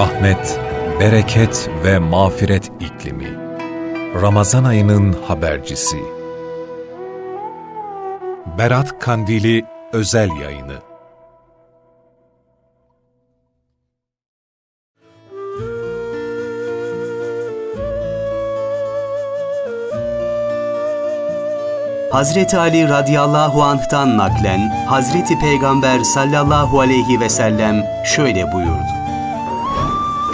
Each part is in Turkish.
rahmet, bereket ve mağfiret iklimi. Ramazan ayının habercisi. Berat Kandili özel yayını. Hazreti Ali radıyallahu anh'tan naklen Hazreti Peygamber sallallahu aleyhi ve sellem şöyle buyurdu.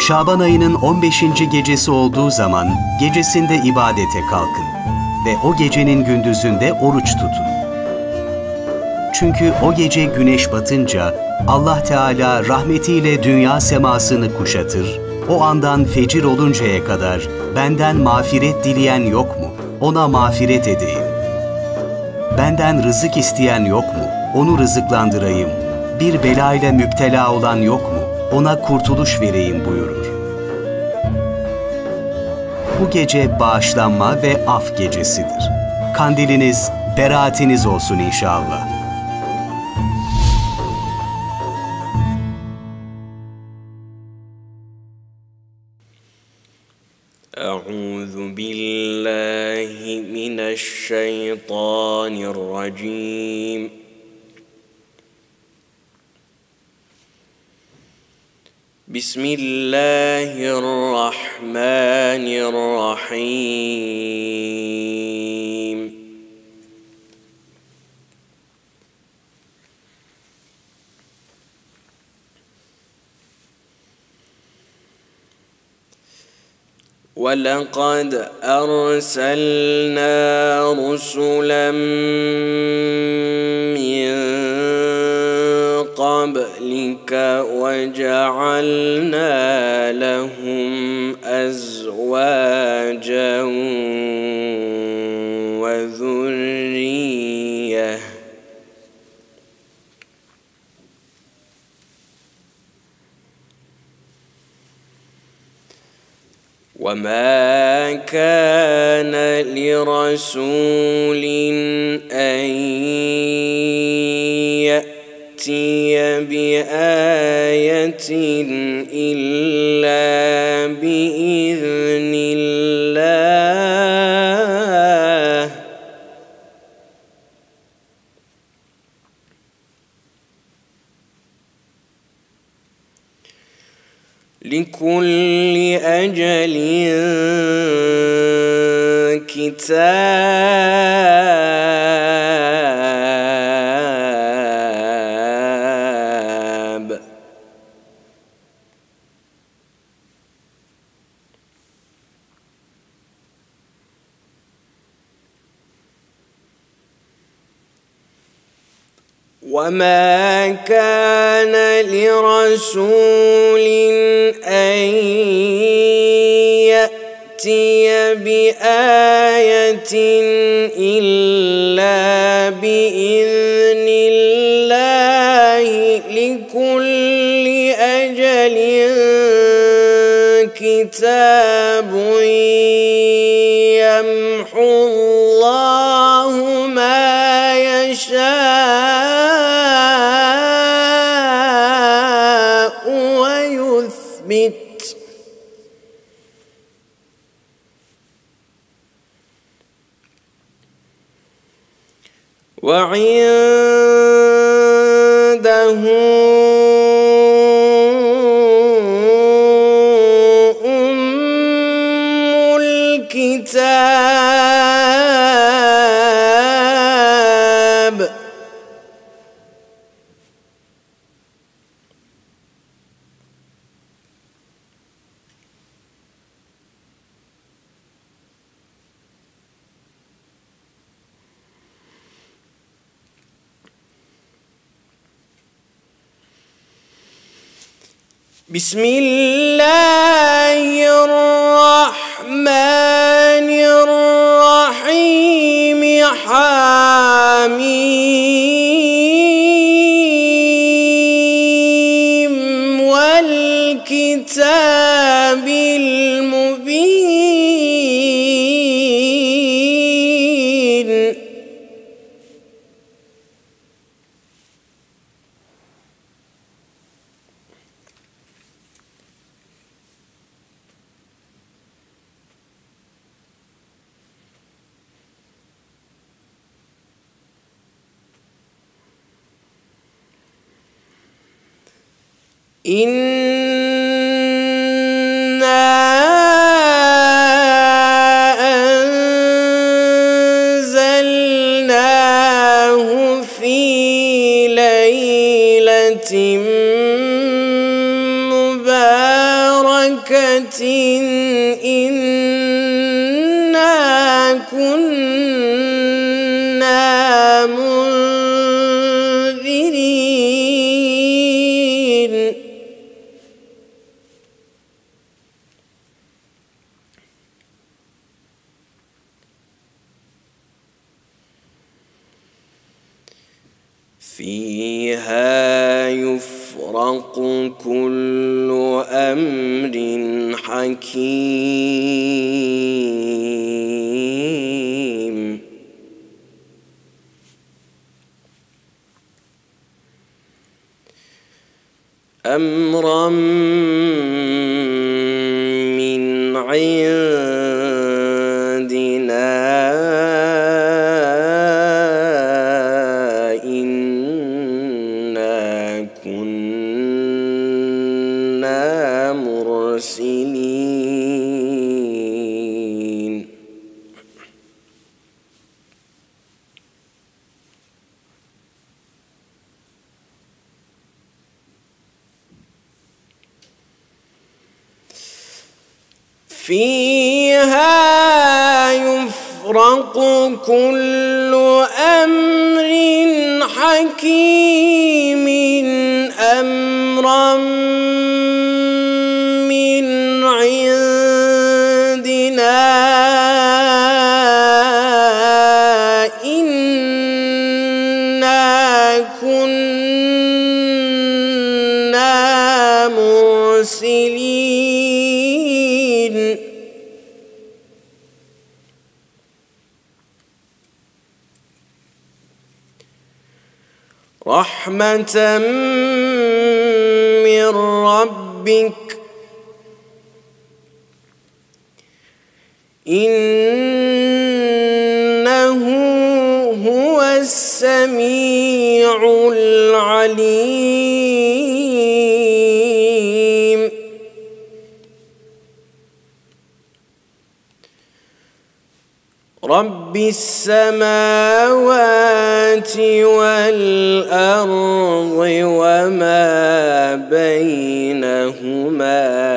Şaban ayının 15. gecesi olduğu zaman gecesinde ibadete kalkın ve o gecenin gündüzünde oruç tutun. Çünkü o gece güneş batınca Allah Teala rahmetiyle dünya semasını kuşatır. O andan fecir oluncaya kadar benden mağfiret dileyen yok mu? Ona mağfiret edeyim. Benden rızık isteyen yok mu? Onu rızıklandırayım. Bir belayla müptela olan yok mu? ona kurtuluş vereyim buyurur. Bu gece bağışlanma ve af gecesidir. Kandiliniz, beraatiniz olsun inşallah. بسم الله الرحمن ولقد أرسلنا رسلا من قبلك وجعلنا لهم أزواجا وما كان لرسول ان ياتي بايه الا باذن لكل أجل كتاب وما كان لرسول أن يأتي بآية إلا بإذن الله لكل أجل كتاب يمحو الله ما وعنده بسم الله الرحمن الرحيم حميد إن السماوات والأرض وما بينهما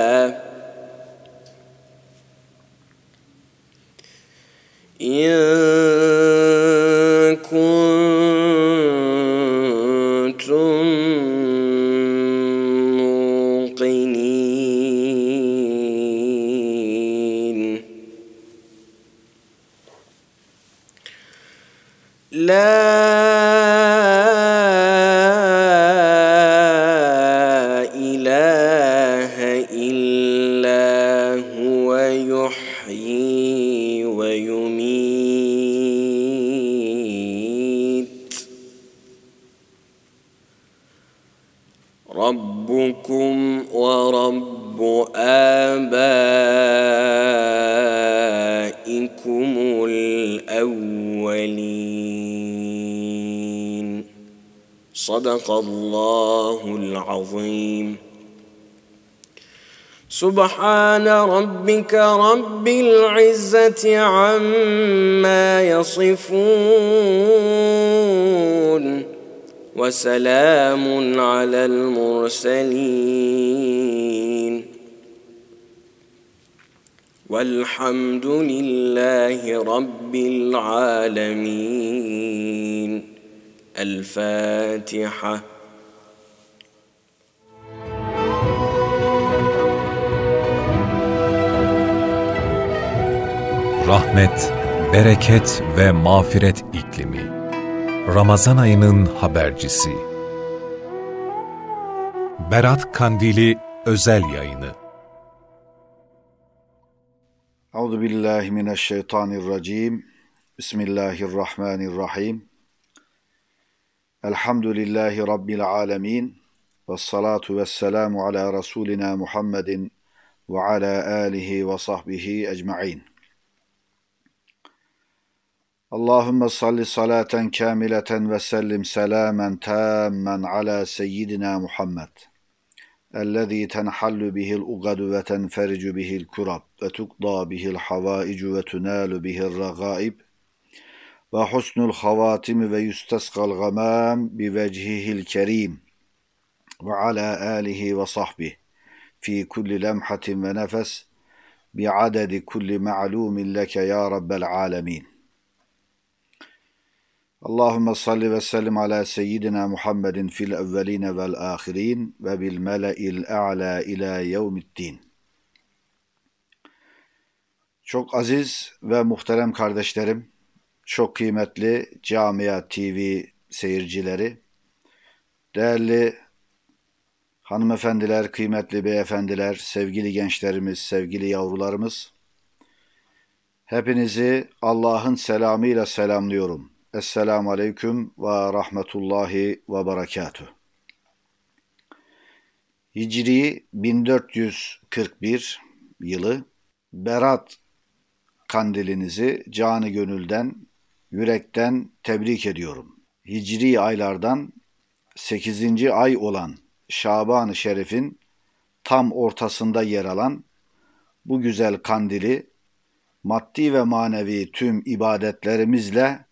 سبحان ربك رب العزة عما يصفون وسلام على المرسلين والحمد لله رب العالمين الفاتحه rahmet, bereket ve mağfiret iklimi. Ramazan ayının habercisi. Berat Kandili özel yayını. Auzu billahi mineşşeytanirracim. Bismillahirrahmanirrahim. Elhamdülillahi rabbil alamin. Ves salatu ves selamu ala rasulina Muhammedin ve ala alihi ve sahbihi ecmaîn. اللهم صل صلاة كاملة وسلم سلاما تاما على سيدنا محمد الذي تنحل به الأقد وتنفرج به الكرب وتقضى به الحوائج وتنال به الرغائب وحسن الخواتم ويستسقى الغمام بوجهه الكريم وعلى آله وصحبه في كل لمحة ونفس بعدد كل معلوم لك يا رب العالمين Allahümme salli ve sellim ala seyyidina Muhammedin fil evveline vel ahirin ve bil mele'il e'la ila yevmiddin. Çok aziz ve muhterem kardeşlerim, çok kıymetli Camia TV seyircileri, değerli hanımefendiler, kıymetli beyefendiler, sevgili gençlerimiz, sevgili yavrularımız, hepinizi Allah'ın selamıyla selamlıyorum.'' Esselamu Aleyküm ve Rahmetullahi ve Berekatuh. Hicri 1441 yılı Berat kandilinizi canı gönülden, yürekten tebrik ediyorum. Hicri aylardan 8. ay olan Şaban-ı Şerif'in tam ortasında yer alan bu güzel kandili maddi ve manevi tüm ibadetlerimizle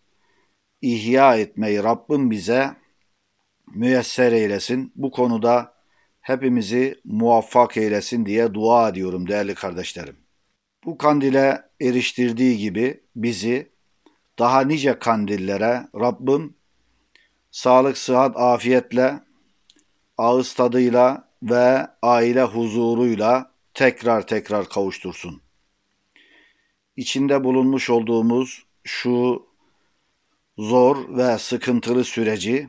ihya etmeyi Rabbim bize müyesser eylesin. Bu konuda hepimizi muvaffak eylesin diye dua ediyorum değerli kardeşlerim. Bu kandile eriştirdiği gibi bizi daha nice kandillere Rabbim sağlık, sıhhat, afiyetle, ağız tadıyla ve aile huzuruyla tekrar tekrar kavuştursun. İçinde bulunmuş olduğumuz şu zor ve sıkıntılı süreci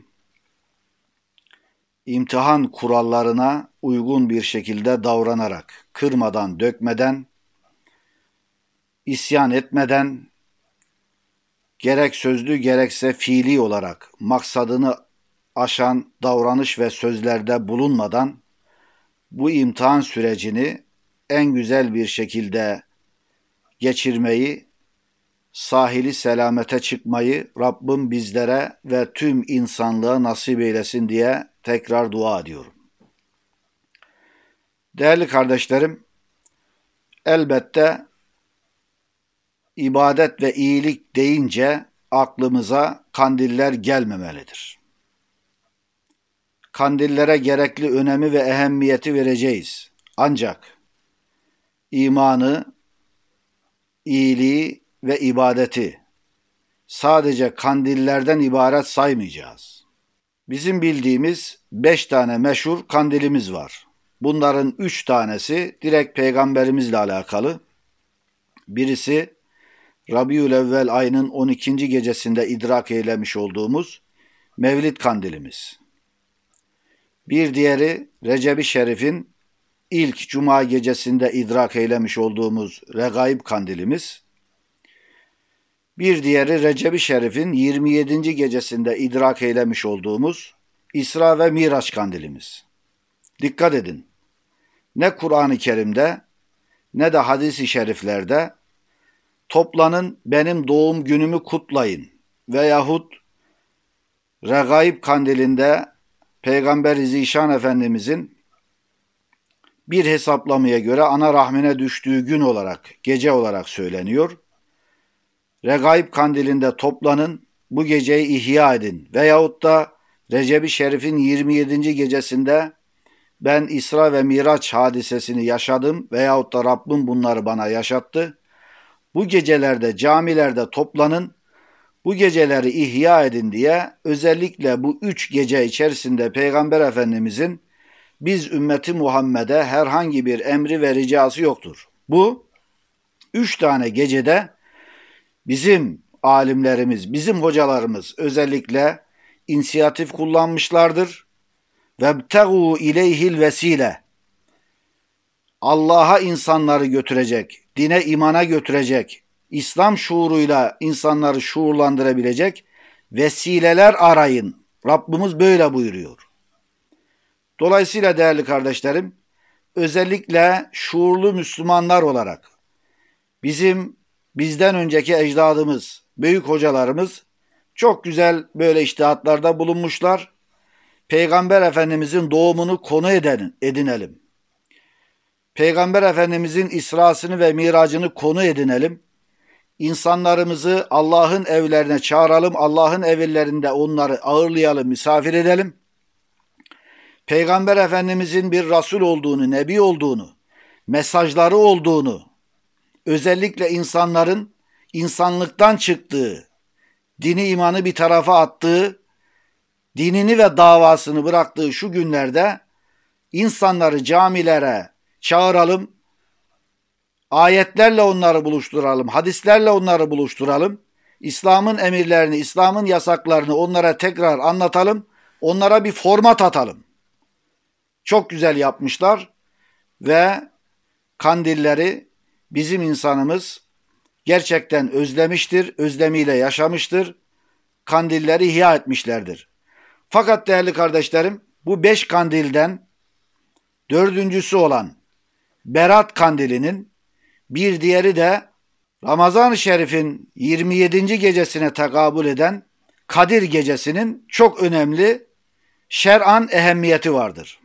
imtihan kurallarına uygun bir şekilde davranarak, kırmadan, dökmeden, isyan etmeden, gerek sözlü gerekse fiili olarak maksadını aşan davranış ve sözlerde bulunmadan bu imtihan sürecini en güzel bir şekilde geçirmeyi sahili selamete çıkmayı Rabbim bizlere ve tüm insanlığa nasip eylesin diye tekrar dua ediyorum. Değerli kardeşlerim, elbette ibadet ve iyilik deyince aklımıza kandiller gelmemelidir. Kandillere gerekli önemi ve ehemmiyeti vereceğiz. Ancak imanı, iyiliği ve ibadeti sadece kandillerden ibaret saymayacağız. Bizim bildiğimiz beş tane meşhur kandilimiz var. Bunların üç tanesi direkt peygamberimizle alakalı. Birisi Rabiül Evvel ayının 12. gecesinde idrak eylemiş olduğumuz Mevlid kandilimiz. Bir diğeri Recebi Şerif'in ilk cuma gecesinde idrak eylemiş olduğumuz Regaib kandilimiz. Bir diğeri Recep-i Şerif'in 27. gecesinde idrak eylemiş olduğumuz İsra ve Miraç kandilimiz. Dikkat edin. Ne Kur'an-ı Kerim'de ne de hadis-i şeriflerde toplanın benim doğum günümü kutlayın veyahut Regaib kandilinde Peygamber Zişan Efendimizin bir hesaplamaya göre ana rahmine düştüğü gün olarak, gece olarak söyleniyor.'' Regaib kandilinde toplanın, bu geceyi ihya edin. Veyahut da Recep-i Şerif'in 27. gecesinde ben İsra ve Miraç hadisesini yaşadım veyahut da Rabbim bunları bana yaşattı. Bu gecelerde camilerde toplanın, bu geceleri ihya edin diye özellikle bu üç gece içerisinde Peygamber Efendimizin biz ümmeti Muhammed'e herhangi bir emri ve ricası yoktur. Bu üç tane gecede bizim alimlerimiz, bizim hocalarımız özellikle inisiyatif kullanmışlardır. Vebtegu ileyhil vesile. Allah'a insanları götürecek, dine imana götürecek, İslam şuuruyla insanları şuurlandırabilecek vesileler arayın. Rabbimiz böyle buyuruyor. Dolayısıyla değerli kardeşlerim, özellikle şuurlu Müslümanlar olarak bizim bizden önceki ecdadımız, büyük hocalarımız çok güzel böyle iştihatlarda bulunmuşlar. Peygamber Efendimizin doğumunu konu edin, edinelim. Peygamber Efendimizin israsını ve miracını konu edinelim. İnsanlarımızı Allah'ın evlerine çağıralım. Allah'ın evlerinde onları ağırlayalım, misafir edelim. Peygamber Efendimizin bir rasul olduğunu, Nebi olduğunu, mesajları olduğunu, özellikle insanların insanlıktan çıktığı, dini imanı bir tarafa attığı, dinini ve davasını bıraktığı şu günlerde insanları camilere çağıralım, ayetlerle onları buluşturalım, hadislerle onları buluşturalım. İslam'ın emirlerini, İslam'ın yasaklarını onlara tekrar anlatalım. Onlara bir format atalım. Çok güzel yapmışlar ve kandilleri bizim insanımız gerçekten özlemiştir, özlemiyle yaşamıştır, kandilleri ihya etmişlerdir. Fakat değerli kardeşlerim bu beş kandilden dördüncüsü olan Berat kandilinin bir diğeri de Ramazan-ı Şerif'in 27. gecesine tekabül eden Kadir gecesinin çok önemli şer'an ehemmiyeti vardır.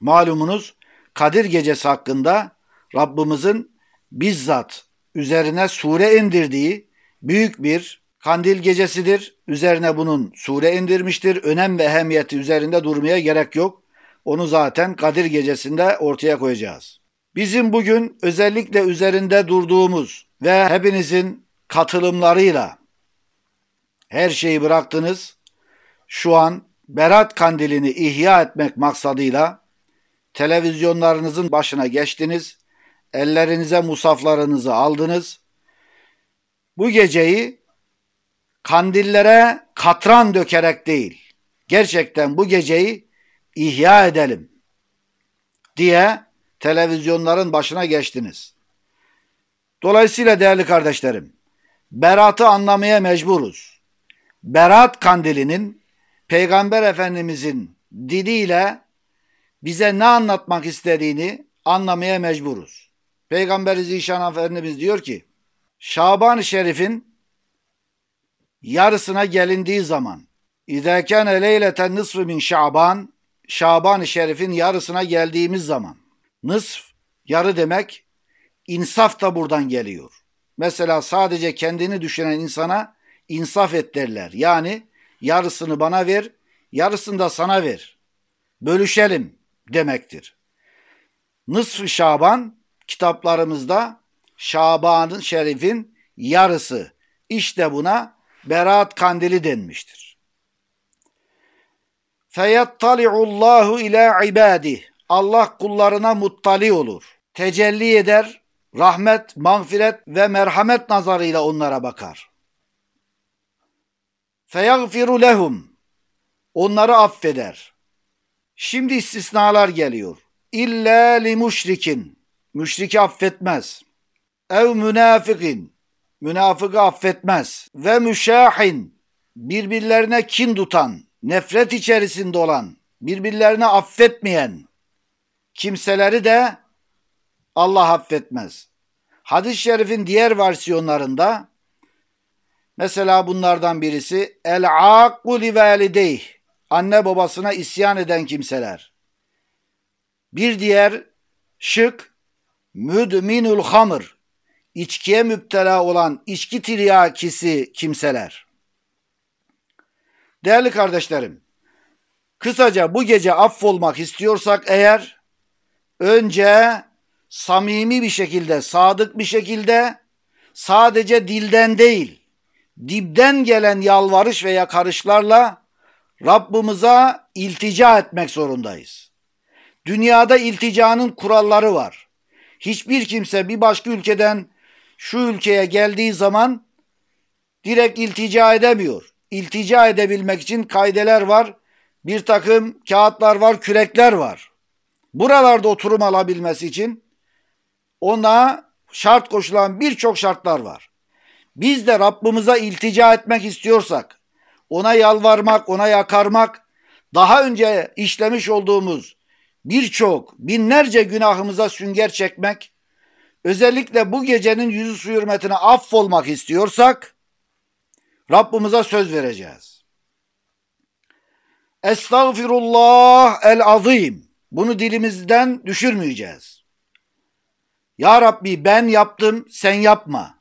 Malumunuz Kadir gecesi hakkında Rabbimizin bizzat üzerine sure indirdiği büyük bir kandil gecesidir. Üzerine bunun sure indirmiştir. Önem ve ehemmiyeti üzerinde durmaya gerek yok. Onu zaten Kadir gecesinde ortaya koyacağız. Bizim bugün özellikle üzerinde durduğumuz ve hepinizin katılımlarıyla her şeyi bıraktınız. Şu an Berat Kandili'ni ihya etmek maksadıyla televizyonlarınızın başına geçtiniz Ellerinize musaflarınızı aldınız. Bu geceyi kandillere katran dökerek değil, gerçekten bu geceyi ihya edelim diye televizyonların başına geçtiniz. Dolayısıyla değerli kardeşlerim, beratı anlamaya mecburuz. Berat kandilinin Peygamber Efendimizin diliyle bize ne anlatmak istediğini anlamaya mecburuz. Peygamber Zişan Efendimiz diyor ki Şaban-ı Şerif'in yarısına gelindiği zaman İzâ kâne leyleten nısfı min Şaban Şaban-ı Şerif'in yarısına geldiğimiz zaman nısf yarı demek insaf da buradan geliyor. Mesela sadece kendini düşünen insana insaf et derler. Yani yarısını bana ver, yarısını da sana ver. Bölüşelim demektir. Nısf-ı Şaban kitaplarımızda Şaban'ın Şerif'in yarısı. İşte buna Berat Kandili denmiştir. Feyettali'ullahu ila ibadi. Allah kullarına muttali olur. Tecelli eder, rahmet, mağfiret ve merhamet nazarıyla onlara bakar. Feyagfiru lehum. Onları affeder. Şimdi istisnalar geliyor. İlla li müşrikin müşriki affetmez. Ev münafikin, münafıkı affetmez. Ve müşahin, birbirlerine kin tutan, nefret içerisinde olan, birbirlerine affetmeyen kimseleri de Allah affetmez. Hadis-i şerifin diğer versiyonlarında mesela bunlardan birisi el akku li valideyh anne babasına isyan eden kimseler. Bir diğer şık müdminül hamır içkiye müptela olan içki tiryakisi kimseler. Değerli kardeşlerim, kısaca bu gece affolmak istiyorsak eğer önce samimi bir şekilde, sadık bir şekilde sadece dilden değil, dibden gelen yalvarış veya karışlarla Rabbimize iltica etmek zorundayız. Dünyada ilticanın kuralları var hiçbir kimse bir başka ülkeden şu ülkeye geldiği zaman direkt iltica edemiyor. İltica edebilmek için kaydeler var, bir takım kağıtlar var, kürekler var. Buralarda oturum alabilmesi için ona şart koşulan birçok şartlar var. Biz de Rabbimize iltica etmek istiyorsak, ona yalvarmak, ona yakarmak, daha önce işlemiş olduğumuz birçok, binlerce günahımıza sünger çekmek, özellikle bu gecenin yüzü su hürmetine affolmak istiyorsak, Rabbimize söz vereceğiz. Estağfirullah el azim. Bunu dilimizden düşürmeyeceğiz. Ya Rabbi ben yaptım, sen yapma.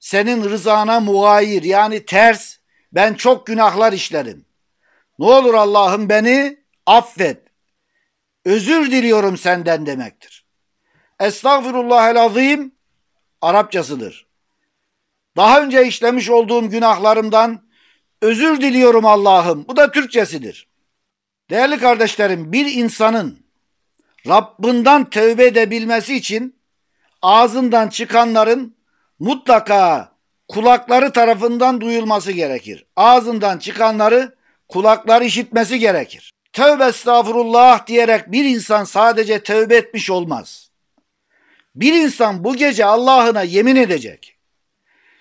Senin rızana muayir yani ters, ben çok günahlar işlerim. Ne olur Allah'ım beni affet özür diliyorum senden demektir. Estağfirullahel azim Arapçasıdır. Daha önce işlemiş olduğum günahlarımdan özür diliyorum Allah'ım. Bu da Türkçesidir. Değerli kardeşlerim bir insanın Rabbinden tövbe edebilmesi için ağzından çıkanların mutlaka kulakları tarafından duyulması gerekir. Ağzından çıkanları kulaklar işitmesi gerekir tövbe estağfurullah diyerek bir insan sadece tövbe etmiş olmaz. Bir insan bu gece Allah'ına yemin edecek.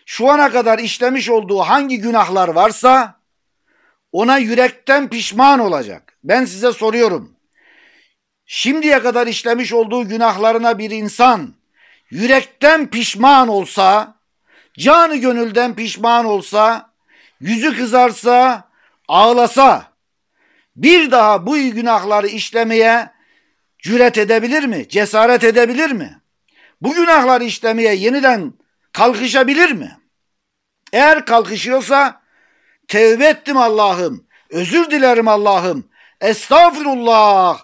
Şu ana kadar işlemiş olduğu hangi günahlar varsa ona yürekten pişman olacak. Ben size soruyorum. Şimdiye kadar işlemiş olduğu günahlarına bir insan yürekten pişman olsa, canı gönülden pişman olsa, yüzü kızarsa, ağlasa, bir daha bu günahları işlemeye cüret edebilir mi? Cesaret edebilir mi? Bu günahları işlemeye yeniden kalkışabilir mi? Eğer kalkışıyorsa tevbe ettim Allah'ım, özür dilerim Allah'ım, estağfurullah,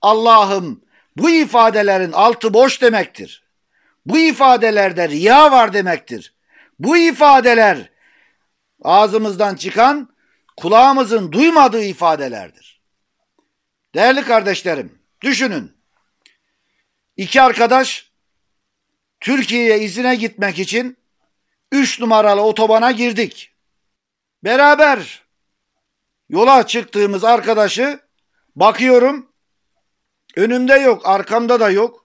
Allah'ım bu ifadelerin altı boş demektir. Bu ifadelerde riya var demektir. Bu ifadeler ağzımızdan çıkan kulağımızın duymadığı ifadelerdir. Değerli kardeşlerim, düşünün. İki arkadaş Türkiye'ye izine gitmek için 3 numaralı otobana girdik. Beraber yola çıktığımız arkadaşı bakıyorum önümde yok, arkamda da yok.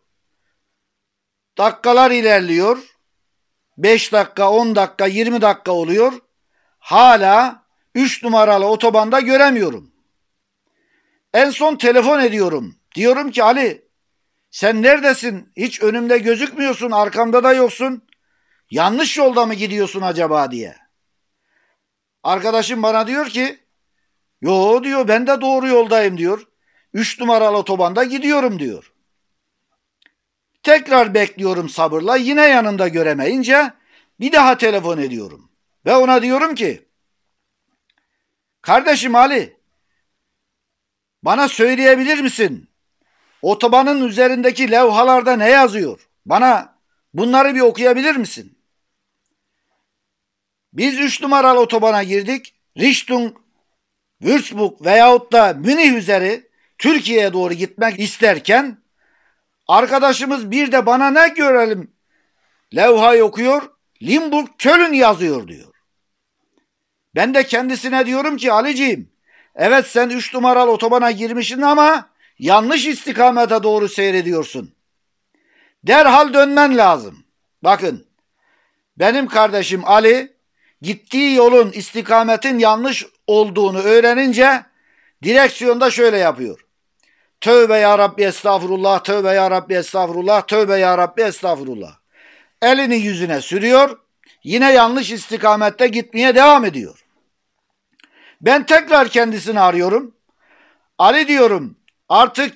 Dakikalar ilerliyor. 5 dakika, 10 dakika, 20 dakika oluyor. Hala 3 numaralı otobanda göremiyorum. En son telefon ediyorum. Diyorum ki Ali sen neredesin? Hiç önümde gözükmüyorsun, arkamda da yoksun. Yanlış yolda mı gidiyorsun acaba diye. Arkadaşım bana diyor ki yo diyor ben de doğru yoldayım diyor. Üç numaralı otobanda gidiyorum diyor. Tekrar bekliyorum sabırla yine yanında göremeyince bir daha telefon ediyorum. Ve ona diyorum ki Kardeşim Ali, bana söyleyebilir misin? Otobanın üzerindeki levhalarda ne yazıyor? Bana bunları bir okuyabilir misin? Biz üç numaralı otobana girdik. Richtung, Würzburg veyahut da Münih üzeri Türkiye'ye doğru gitmek isterken arkadaşımız bir de bana ne görelim levha okuyor? Limburg Köln yazıyor diyor. Ben de kendisine diyorum ki Aliciğim evet sen 3 numaralı otobana girmişsin ama yanlış istikamete doğru seyrediyorsun. Derhal dönmen lazım. Bakın benim kardeşim Ali gittiği yolun istikametin yanlış olduğunu öğrenince direksiyonda şöyle yapıyor. Tövbe ya Rabbi estağfurullah, tövbe ya Rabbi estağfurullah, tövbe ya Rabbi estağfurullah. Elini yüzüne sürüyor. Yine yanlış istikamette gitmeye devam ediyor. Ben tekrar kendisini arıyorum. Ali diyorum artık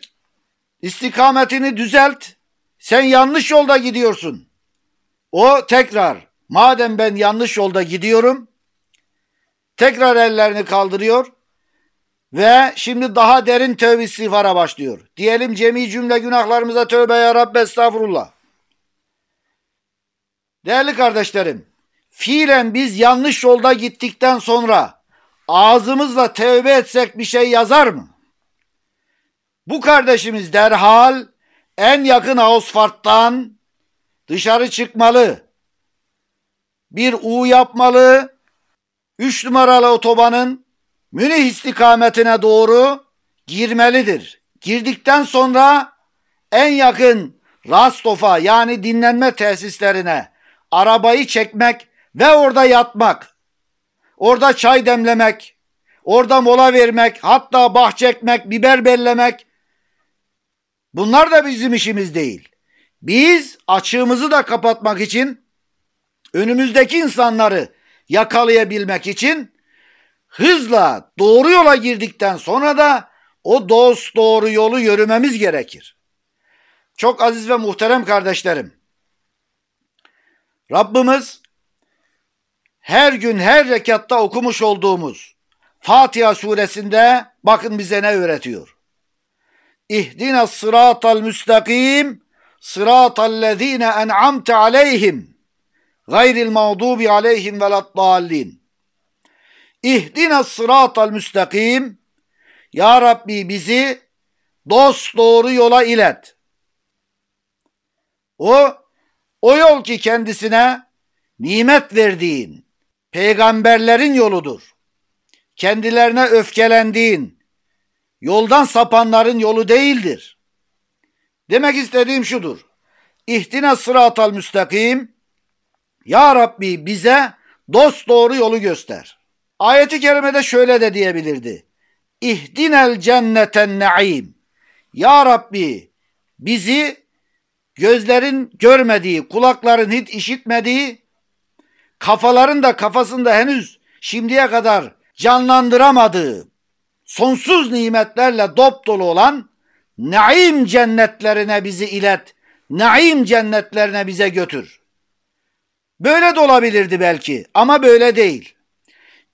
istikametini düzelt. Sen yanlış yolda gidiyorsun. O tekrar madem ben yanlış yolda gidiyorum tekrar ellerini kaldırıyor ve şimdi daha derin tövbe istiğfara başlıyor. Diyelim cemi cümle günahlarımıza tövbe ya Rabbi estağfurullah. Değerli kardeşlerim, fiilen biz yanlış yolda gittikten sonra ağzımızla tövbe etsek bir şey yazar mı? Bu kardeşimiz derhal en yakın ausfarttan dışarı çıkmalı. Bir U yapmalı. Üç numaralı otobanın Münih istikametine doğru girmelidir. Girdikten sonra en yakın Rastof'a yani dinlenme tesislerine arabayı çekmek ve orada yatmak orada çay demlemek, orada mola vermek, hatta bahçe ekmek, biber bellemek bunlar da bizim işimiz değil. Biz açığımızı da kapatmak için önümüzdeki insanları yakalayabilmek için hızla doğru yola girdikten sonra da o dost doğru yolu yürümemiz gerekir. Çok aziz ve muhterem kardeşlerim. Rabbimiz her gün her rekatta okumuş olduğumuz Fatiha suresinde bakın bize ne öğretiyor. İhdina sıratal müstakim sıratal lezine en'amte aleyhim gayril mağdubi aleyhim veladdallin. İhdina sıratal müstakim Ya Rabbi bizi dost doğru yola ilet. O o yol ki kendisine nimet verdiğin, peygamberlerin yoludur. Kendilerine öfkelendiğin, yoldan sapanların yolu değildir. Demek istediğim şudur. İhtina sıratal müstakim. Ya Rabbi bize dost doğru yolu göster. Ayeti kerimede şöyle de diyebilirdi. İhdinel cenneten naim. Ya Rabbi bizi gözlerin görmediği, kulakların hiç işitmediği Kafalarında, kafasında henüz şimdiye kadar canlandıramadığı sonsuz nimetlerle dop dolu olan naim cennetlerine bizi ilet, naim cennetlerine bize götür. Böyle de olabilirdi belki ama böyle değil.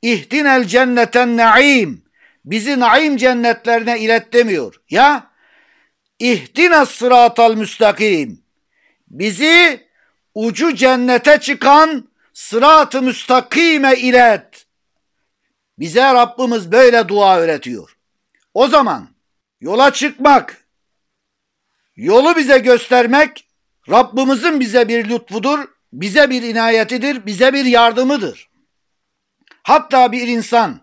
İhtin el cenneten naim. Bizi naim cennetlerine ilet demiyor. Ya ihdine sıratal müstakim. Bizi ucu cennete çıkan sırat-ı müstakime ilet. Bize Rabbimiz böyle dua öğretiyor. O zaman yola çıkmak, yolu bize göstermek Rabbimizin bize bir lütfudur, bize bir inayetidir, bize bir yardımıdır. Hatta bir insan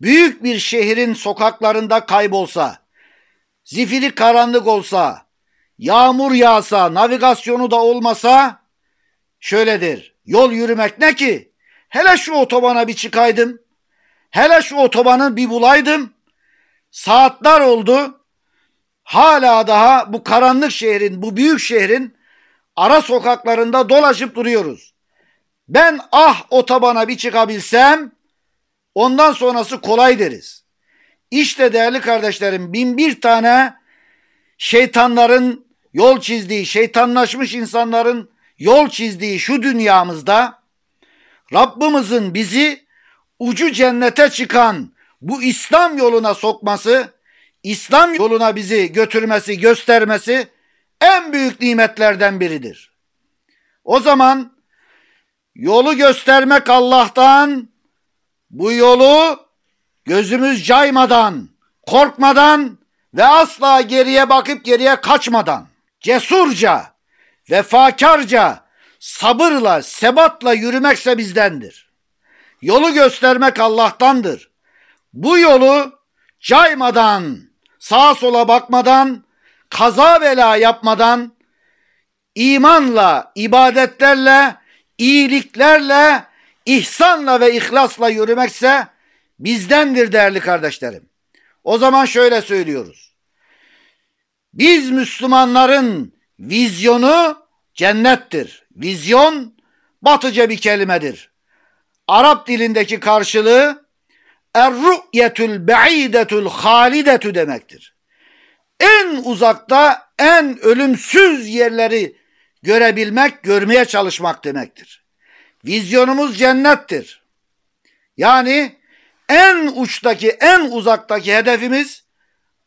büyük bir şehrin sokaklarında kaybolsa, zifiri karanlık olsa, yağmur yağsa, navigasyonu da olmasa şöyledir. Yol yürümek ne ki? Hele şu otobana bir çıkaydım. Hele şu otobanı bir bulaydım. Saatler oldu. Hala daha bu karanlık şehrin, bu büyük şehrin ara sokaklarında dolaşıp duruyoruz. Ben ah otobana bir çıkabilsem ondan sonrası kolay deriz. İşte değerli kardeşlerim bin bir tane şeytanların yol çizdiği, şeytanlaşmış insanların yol çizdiği şu dünyamızda Rabbimizin bizi ucu cennete çıkan bu İslam yoluna sokması, İslam yoluna bizi götürmesi, göstermesi en büyük nimetlerden biridir. O zaman yolu göstermek Allah'tan, bu yolu gözümüz caymadan, korkmadan ve asla geriye bakıp geriye kaçmadan cesurca vefakarca, sabırla, sebatla yürümekse bizdendir. Yolu göstermek Allah'tandır. Bu yolu caymadan, sağa sola bakmadan, kaza bela yapmadan, imanla, ibadetlerle, iyiliklerle, ihsanla ve ihlasla yürümekse bizdendir değerli kardeşlerim. O zaman şöyle söylüyoruz. Biz Müslümanların vizyonu cennettir. Vizyon batıca bir kelimedir. Arap dilindeki karşılığı er-ru'yetül be'idetul halidetü demektir. En uzakta, en ölümsüz yerleri görebilmek, görmeye çalışmak demektir. Vizyonumuz cennettir. Yani en uçtaki, en uzaktaki hedefimiz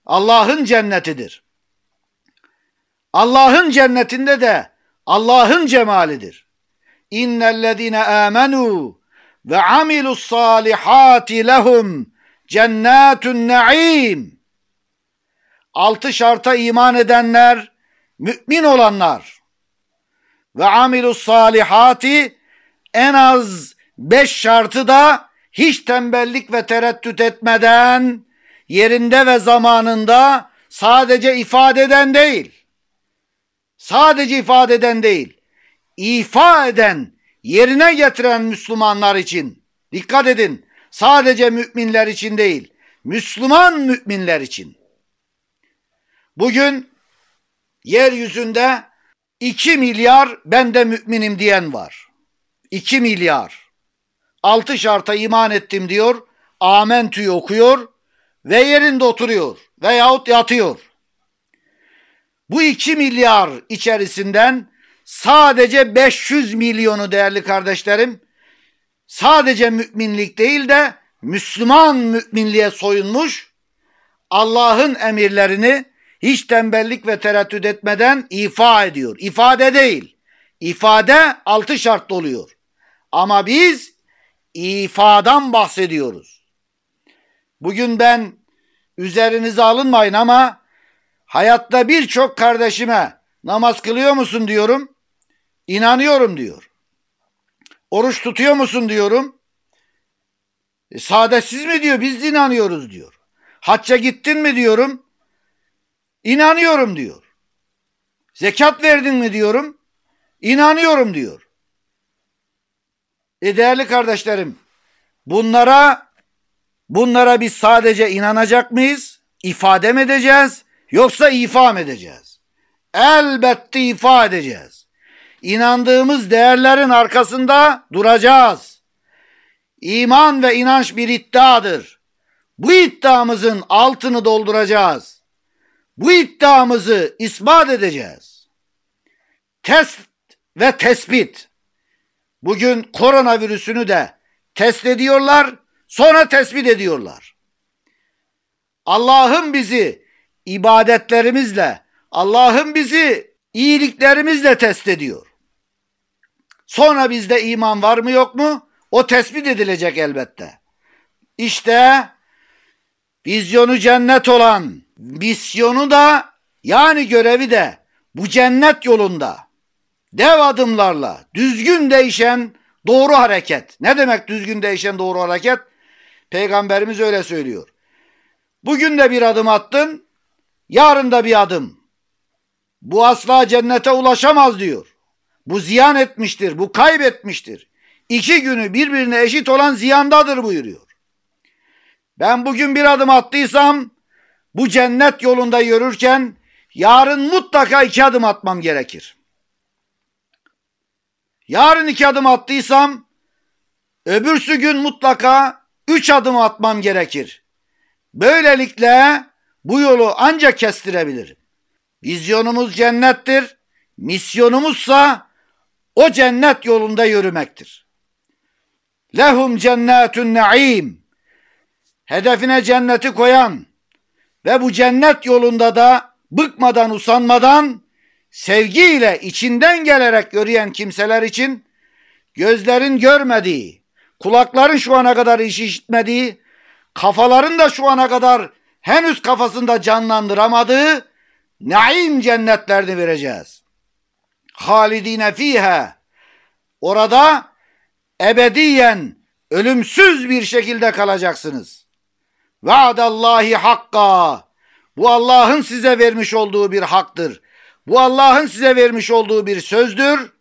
Allah'ın cennetidir. Allah'ın cennetinde de Allah'ın cemalidir. İnnellezine amenu ve amilus salihati lehum cennetun naim. Altı şarta iman edenler, mümin olanlar ve amilus salihati en az beş şartı da hiç tembellik ve tereddüt etmeden yerinde ve zamanında sadece ifade eden değil sadece ifade eden değil, ifa eden, yerine getiren Müslümanlar için. Dikkat edin, sadece müminler için değil, Müslüman müminler için. Bugün yeryüzünde 2 milyar ben de müminim diyen var. 2 milyar. 6 şarta iman ettim diyor, amentüyü okuyor ve yerinde oturuyor veyahut yatıyor. Bu 2 milyar içerisinden sadece 500 milyonu değerli kardeşlerim sadece müminlik değil de Müslüman müminliğe soyunmuş Allah'ın emirlerini hiç tembellik ve tereddüt etmeden ifa ediyor. İfade değil. İfade altı şartlı oluyor. Ama biz ifadan bahsediyoruz. Bugün ben üzerinize alınmayın ama Hayatta birçok kardeşime namaz kılıyor musun diyorum. İnanıyorum diyor. Oruç tutuyor musun diyorum. E, saadetsiz mi diyor biz inanıyoruz diyor. Hacca gittin mi diyorum. İnanıyorum diyor. Zekat verdin mi diyorum. İnanıyorum diyor. E değerli kardeşlerim bunlara bunlara biz sadece inanacak mıyız? İfade mi edeceğiz? Yoksa ifa mı edeceğiz? Elbette ifa edeceğiz. İnandığımız değerlerin arkasında duracağız. İman ve inanç bir iddiadır. Bu iddiamızın altını dolduracağız. Bu iddiamızı ispat edeceğiz. Test ve tespit. Bugün koronavirüsünü de test ediyorlar, sonra tespit ediyorlar. Allah'ım bizi ibadetlerimizle, Allah'ın bizi iyiliklerimizle test ediyor. Sonra bizde iman var mı yok mu? O tespit edilecek elbette. İşte vizyonu cennet olan, misyonu da yani görevi de bu cennet yolunda dev adımlarla düzgün değişen doğru hareket. Ne demek düzgün değişen doğru hareket? Peygamberimiz öyle söylüyor. Bugün de bir adım attın, yarın da bir adım. Bu asla cennete ulaşamaz diyor. Bu ziyan etmiştir, bu kaybetmiştir. İki günü birbirine eşit olan ziyandadır buyuruyor. Ben bugün bir adım attıysam bu cennet yolunda yürürken yarın mutlaka iki adım atmam gerekir. Yarın iki adım attıysam öbürsü gün mutlaka üç adım atmam gerekir. Böylelikle bu yolu ancak kestirebilir. Vizyonumuz cennettir. Misyonumuzsa o cennet yolunda yürümektir. Lehum cennetun naim. Hedefine cenneti koyan ve bu cennet yolunda da bıkmadan usanmadan sevgiyle içinden gelerek yürüyen kimseler için gözlerin görmediği, kulakların şu ana kadar hiç işitmediği, kafaların da şu ana kadar henüz kafasında canlandıramadığı naim cennetlerini vereceğiz. Halidine fiha orada ebediyen ölümsüz bir şekilde kalacaksınız. Vaadallahi hakka bu Allah'ın size vermiş olduğu bir haktır. Bu Allah'ın size vermiş olduğu bir sözdür.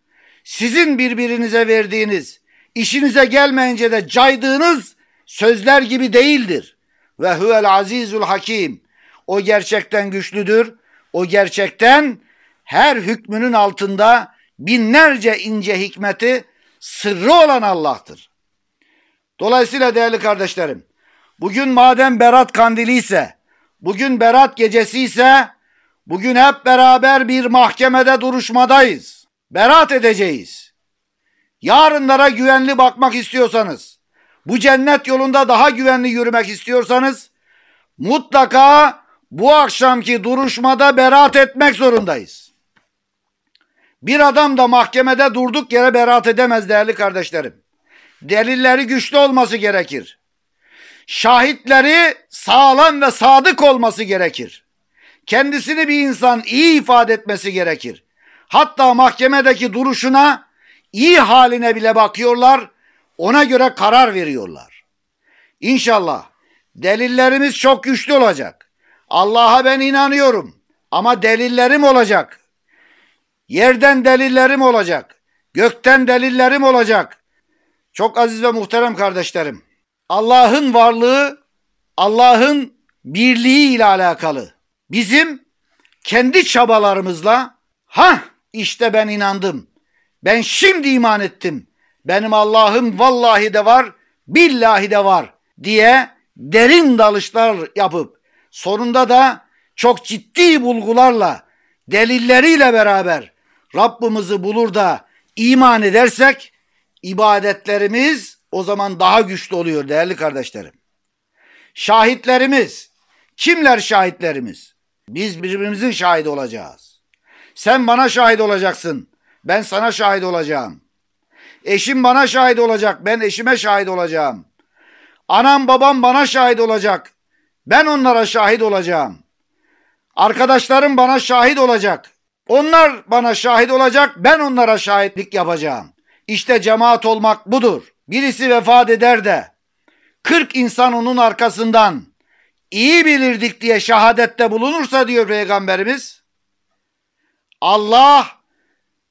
Sizin birbirinize verdiğiniz, işinize gelmeyince de caydığınız sözler gibi değildir. Ve huvel azizul hakim. O gerçekten güçlüdür. O gerçekten her hükmünün altında binlerce ince hikmeti sırrı olan Allah'tır. Dolayısıyla değerli kardeşlerim, bugün madem Berat Kandili ise, bugün Berat Gecesi ise, bugün hep beraber bir mahkemede duruşmadayız. Berat edeceğiz. Yarınlara güvenli bakmak istiyorsanız, bu cennet yolunda daha güvenli yürümek istiyorsanız mutlaka bu akşamki duruşmada beraat etmek zorundayız. Bir adam da mahkemede durduk yere beraat edemez değerli kardeşlerim. Delilleri güçlü olması gerekir. Şahitleri sağlam ve sadık olması gerekir. Kendisini bir insan iyi ifade etmesi gerekir. Hatta mahkemedeki duruşuna, iyi haline bile bakıyorlar ona göre karar veriyorlar. İnşallah delillerimiz çok güçlü olacak. Allah'a ben inanıyorum ama delillerim olacak. Yerden delillerim olacak. Gökten delillerim olacak. Çok aziz ve muhterem kardeşlerim. Allah'ın varlığı Allah'ın birliği ile alakalı. Bizim kendi çabalarımızla ha işte ben inandım. Ben şimdi iman ettim benim Allah'ım vallahi de var, billahi de var diye derin dalışlar yapıp sonunda da çok ciddi bulgularla, delilleriyle beraber Rabbimizi bulur da iman edersek ibadetlerimiz o zaman daha güçlü oluyor değerli kardeşlerim. Şahitlerimiz, kimler şahitlerimiz? Biz birbirimizin şahidi olacağız. Sen bana şahit olacaksın, ben sana şahit olacağım. Eşim bana şahit olacak. Ben eşime şahit olacağım. Anam babam bana şahit olacak. Ben onlara şahit olacağım. Arkadaşlarım bana şahit olacak. Onlar bana şahit olacak. Ben onlara şahitlik yapacağım. İşte cemaat olmak budur. Birisi vefat eder de 40 insan onun arkasından iyi bilirdik diye şehadette bulunursa diyor Peygamberimiz. Allah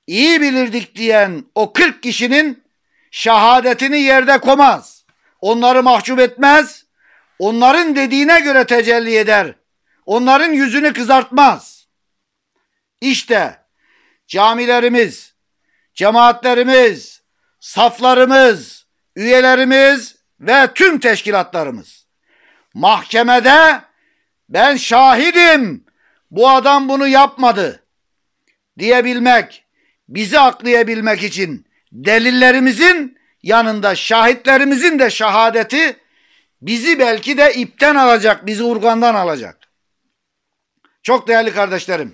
iyi bilirdik diyen o 40 kişinin şahadetini yerde komaz. Onları mahcup etmez. Onların dediğine göre tecelli eder. Onların yüzünü kızartmaz. İşte camilerimiz, cemaatlerimiz, saflarımız, üyelerimiz ve tüm teşkilatlarımız. Mahkemede ben şahidim bu adam bunu yapmadı diyebilmek bizi aklayabilmek için delillerimizin yanında şahitlerimizin de şahadeti bizi belki de ipten alacak, bizi urgandan alacak. Çok değerli kardeşlerim,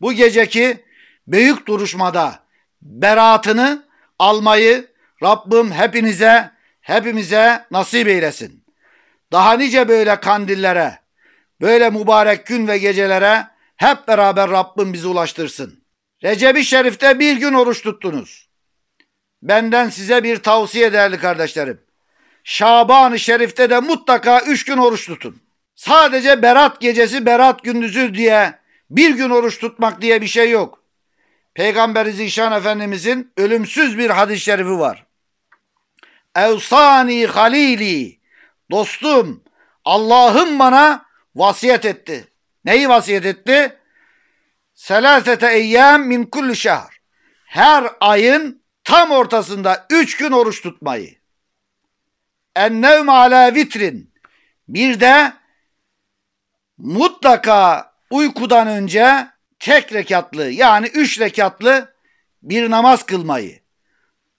bu geceki büyük duruşmada beraatını almayı Rabbim hepinize, hepimize nasip eylesin. Daha nice böyle kandillere, böyle mübarek gün ve gecelere hep beraber Rabbim bizi ulaştırsın. Recep-i Şerif'te bir gün oruç tuttunuz. Benden size bir tavsiye değerli kardeşlerim. Şaban-ı Şerif'te de mutlaka üç gün oruç tutun. Sadece berat gecesi, berat gündüzü diye bir gün oruç tutmak diye bir şey yok. Peygamber Zişan Efendimizin ölümsüz bir hadis-i şerifi var. Evsani halili, dostum Allah'ım bana vasiyet etti. Neyi vasiyet etti? selasete eyyem min kulli şehr. Her ayın tam ortasında üç gün oruç tutmayı. Ennevm ala vitrin. Bir de mutlaka uykudan önce tek rekatlı yani üç rekatlı bir namaz kılmayı.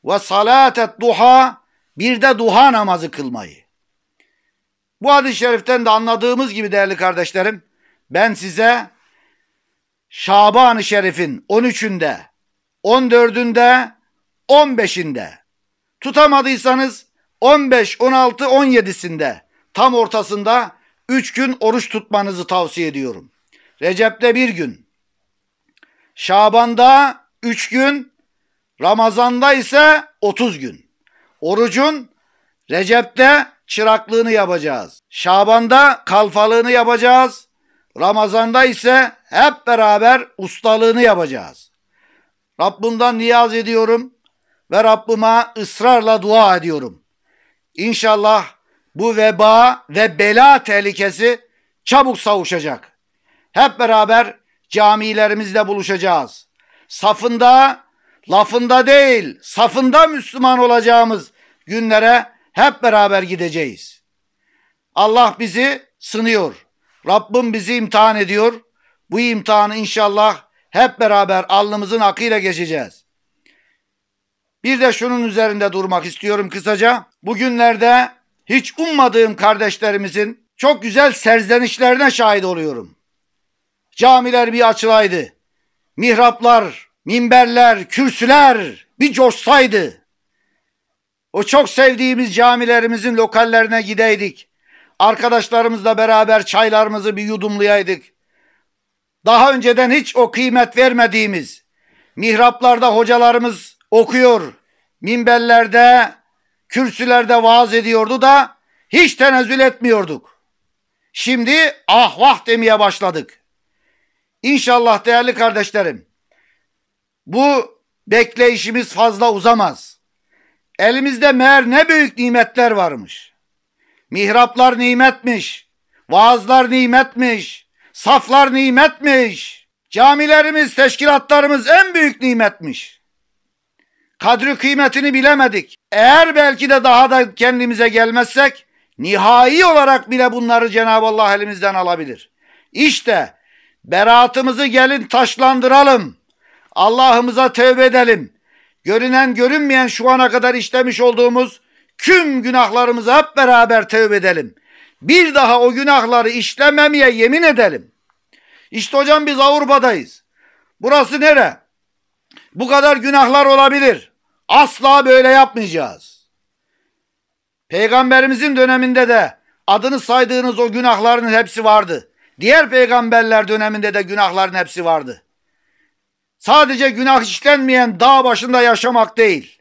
Ve salatet duha bir de duha namazı kılmayı. Bu hadis-i şeriften de anladığımız gibi değerli kardeşlerim ben size Şaban-ı Şerif'in 13'ünde, 14'ünde, 15'inde. Tutamadıysanız 15, 16, 17'sinde tam ortasında 3 gün oruç tutmanızı tavsiye ediyorum. Recep'te bir gün, Şaban'da 3 gün, Ramazan'da ise 30 gün. Orucun Recep'te çıraklığını yapacağız. Şaban'da kalfalığını yapacağız. Ramazanda ise hep beraber ustalığını yapacağız. Rabbimden niyaz ediyorum ve Rabbime ısrarla dua ediyorum. İnşallah bu veba ve bela tehlikesi çabuk savuşacak. Hep beraber camilerimizde buluşacağız. Safında, lafında değil, safında Müslüman olacağımız günlere hep beraber gideceğiz. Allah bizi sınıyor. Rabbim bizi imtihan ediyor. Bu imtihanı inşallah hep beraber alnımızın akıyla geçeceğiz. Bir de şunun üzerinde durmak istiyorum kısaca. Bugünlerde hiç ummadığım kardeşlerimizin çok güzel serzenişlerine şahit oluyorum. Camiler bir açılaydı. Mihraplar, minberler, kürsüler bir coşsaydı. O çok sevdiğimiz camilerimizin lokallerine gideydik arkadaşlarımızla beraber çaylarımızı bir yudumlayaydık. Daha önceden hiç o kıymet vermediğimiz mihraplarda hocalarımız okuyor, minberlerde, kürsülerde vaaz ediyordu da hiç tenezzül etmiyorduk. Şimdi ah vah demeye başladık. İnşallah değerli kardeşlerim bu bekleyişimiz fazla uzamaz. Elimizde meğer ne büyük nimetler varmış.'' Mihraplar nimetmiş. Vaazlar nimetmiş. Saflar nimetmiş. Camilerimiz, teşkilatlarımız en büyük nimetmiş. Kadri kıymetini bilemedik. Eğer belki de daha da kendimize gelmezsek nihai olarak bile bunları Cenab-ı Allah elimizden alabilir. İşte beraatımızı gelin taşlandıralım. Allah'ımıza tövbe edelim. Görünen görünmeyen şu ana kadar işlemiş olduğumuz tüm günahlarımızı hep beraber tövbe edelim. Bir daha o günahları işlememeye yemin edelim. İşte hocam biz Avrupa'dayız. Burası nere? Bu kadar günahlar olabilir. Asla böyle yapmayacağız. Peygamberimizin döneminde de adını saydığınız o günahların hepsi vardı. Diğer peygamberler döneminde de günahların hepsi vardı. Sadece günah işlenmeyen dağ başında yaşamak değil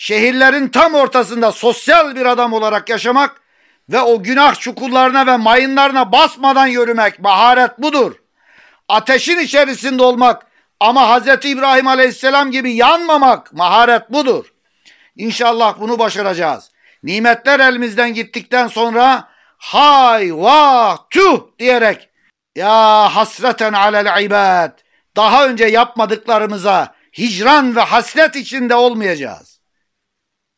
şehirlerin tam ortasında sosyal bir adam olarak yaşamak ve o günah çukurlarına ve mayınlarına basmadan yürümek maharet budur. Ateşin içerisinde olmak ama Hz. İbrahim aleyhisselam gibi yanmamak maharet budur. İnşallah bunu başaracağız. Nimetler elimizden gittikten sonra hay vah tüh diyerek ya hasreten alel ibad daha önce yapmadıklarımıza hicran ve hasret içinde olmayacağız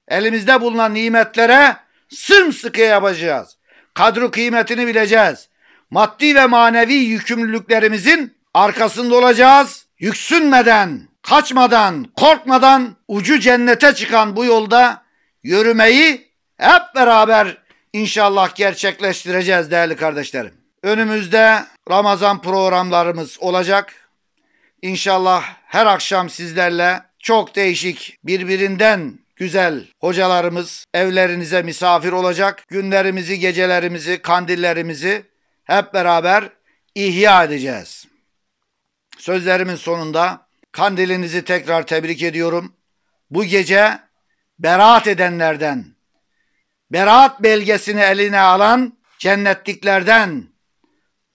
elimizde bulunan nimetlere sımsıkı yapacağız. Kadro kıymetini bileceğiz. Maddi ve manevi yükümlülüklerimizin arkasında olacağız. Yüksünmeden, kaçmadan, korkmadan ucu cennete çıkan bu yolda yürümeyi hep beraber inşallah gerçekleştireceğiz değerli kardeşlerim. Önümüzde Ramazan programlarımız olacak. İnşallah her akşam sizlerle çok değişik birbirinden güzel hocalarımız evlerinize misafir olacak. Günlerimizi, gecelerimizi, kandillerimizi hep beraber ihya edeceğiz. Sözlerimin sonunda kandilinizi tekrar tebrik ediyorum. Bu gece beraat edenlerden, beraat belgesini eline alan cennetliklerden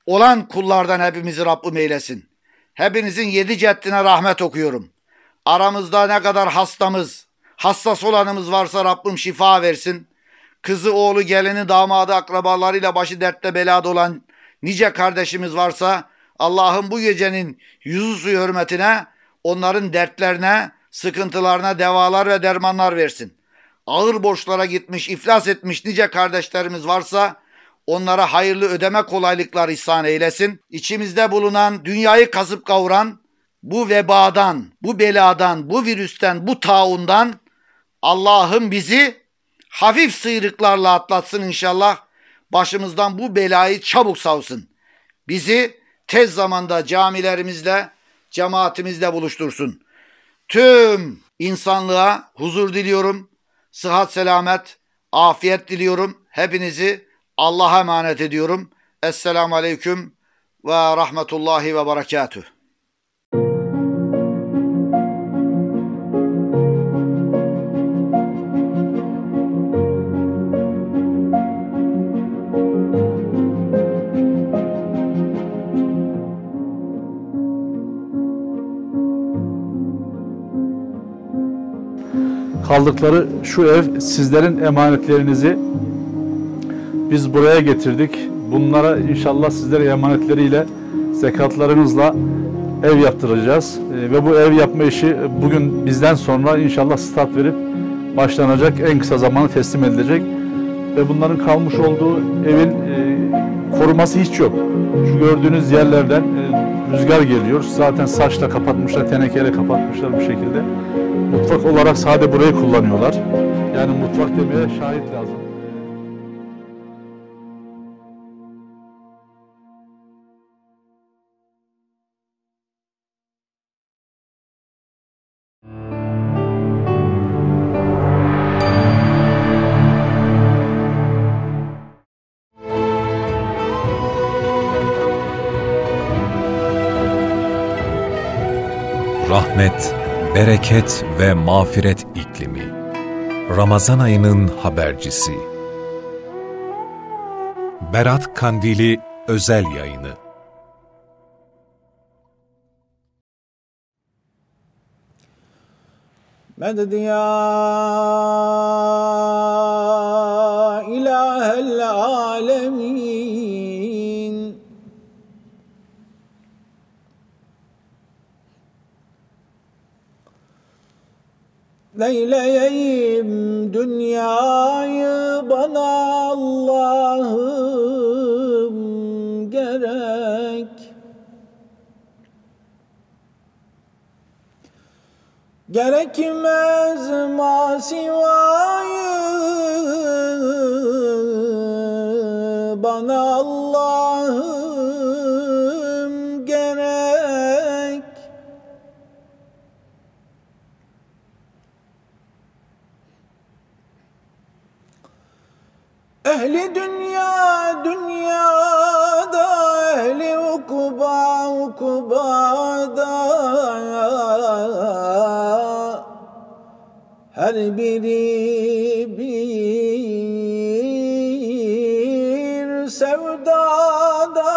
olan kullardan hepimizi Rabbim eylesin. Hepinizin yedi ceddine rahmet okuyorum. Aramızda ne kadar hastamız, Hassas olanımız varsa Rabbim şifa versin. Kızı, oğlu, gelini, damadı, akrabalarıyla başı dertte belada olan nice kardeşimiz varsa Allah'ın bu gecenin yüzü suyu hürmetine onların dertlerine, sıkıntılarına devalar ve dermanlar versin. Ağır borçlara gitmiş, iflas etmiş nice kardeşlerimiz varsa onlara hayırlı ödeme kolaylıklar ihsan eylesin. İçimizde bulunan, dünyayı kasıp kavuran bu vebadan, bu beladan, bu virüsten, bu taundan Allah'ım bizi hafif sıyrıklarla atlatsın inşallah. Başımızdan bu belayı çabuk savsın. Bizi tez zamanda camilerimizle, cemaatimizle buluştursun. Tüm insanlığa huzur diliyorum. Sıhhat, selamet, afiyet diliyorum. Hepinizi Allah'a emanet ediyorum. Esselamu Aleyküm ve Rahmetullahi ve Berekatuhu. kaldıkları şu ev sizlerin emanetlerinizi biz buraya getirdik. Bunlara inşallah sizlere emanetleriyle zekatlarınızla ev yaptıracağız. Ee, ve bu ev yapma işi bugün bizden sonra inşallah start verip başlanacak. En kısa zamanı teslim edilecek. Ve bunların kalmış olduğu evin e, koruması hiç yok. Şu gördüğünüz yerlerden e, rüzgar geliyor. Zaten saçla kapatmışlar, tenekeyle kapatmışlar bu şekilde. Mutfak olarak sade burayı kullanıyorlar. Yani mutfak demeye şahit lazım. Bereket ve Mağfiret iklimi Ramazan ayının habercisi Berat Kandili özel yayını Meded ya ilahel alemin Neyleyeyim dünyayı bana Allah'ım gerek Gerekmez masivayı bana Allah Ehli dünya dünyada, ehli ukuba ukubada Her biri bir sevdada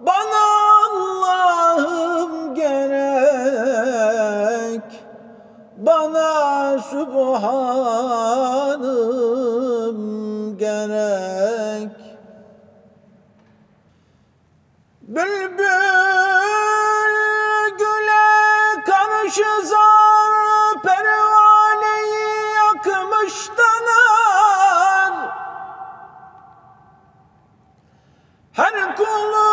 Bana Allah'ım gerek Bana Sübhanım gerek Bülbül güle karşı zar pervaneyi yakmıştılar Her kulu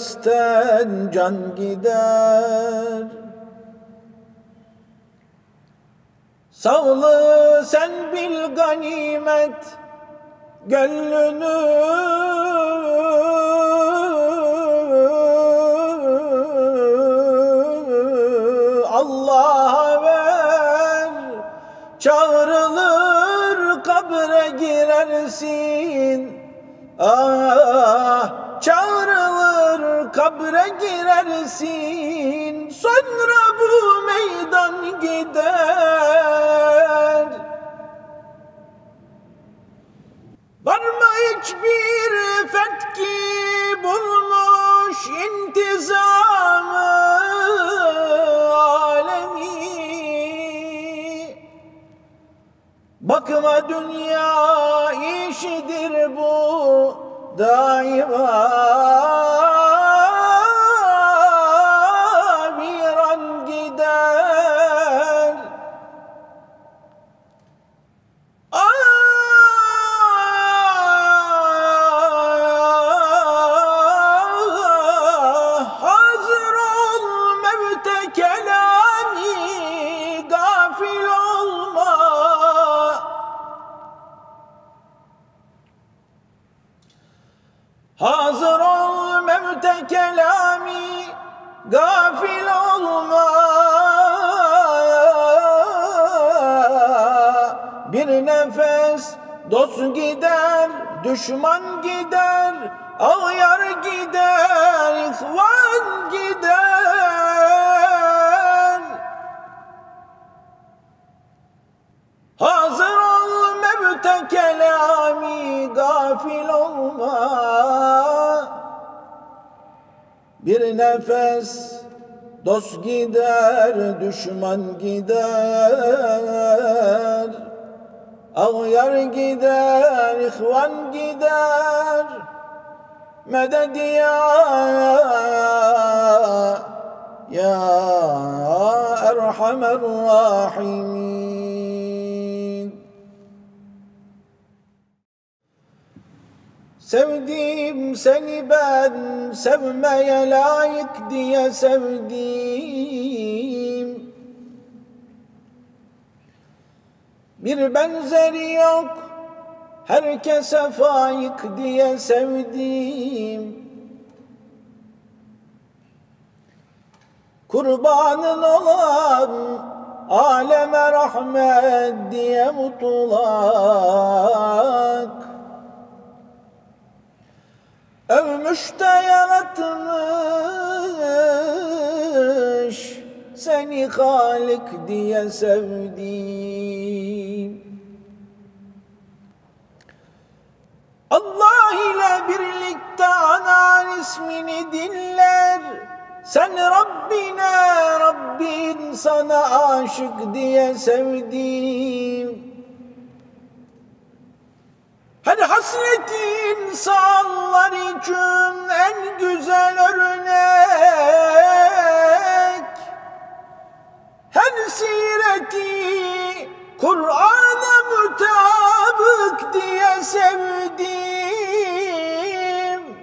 hevesten can gider Sağlığı sen bil ganimet Gönlünü Allah'a ver Çağrılır kabre girersin Ah kabre girersin Sonra bu meydan gider Varma hiçbir fetki bulmuş intizamı alemi Bakma dünya işidir bu daima Dost gider, düşman gider, ağyar gider, ihvan gider. Hazır ol mevte kelami, gafil olma. Bir nefes dost gider, düşman gider. Ağyar gider, ihvan gider Medet ya Ya Erhamer Rahimin Sevdiğim seni ben Sevmeye layık diye sevdiğim Bir benzeri yok herkese faik diye sevdiğim Kurbanın olan aleme rahmet diye mutlak Övmüş de yaratmış seni halik diye sevdiğim Allah ile birlikte anan ismini dinler. Sen Rabbine Rabbin sana aşık diye sevdim. Her hasretin insanlar için en güzel örnek. Her sireti Kur'an'a müteahhit aşık diye sevdim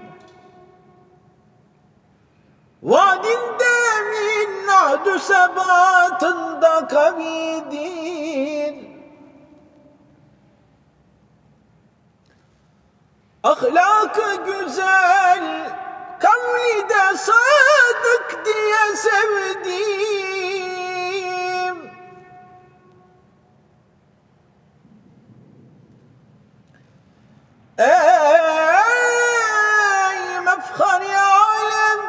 Vadinde min adü sebatında kavidir Ahlakı güzel, kavli de sadık diye sevdim Ey mefhar alem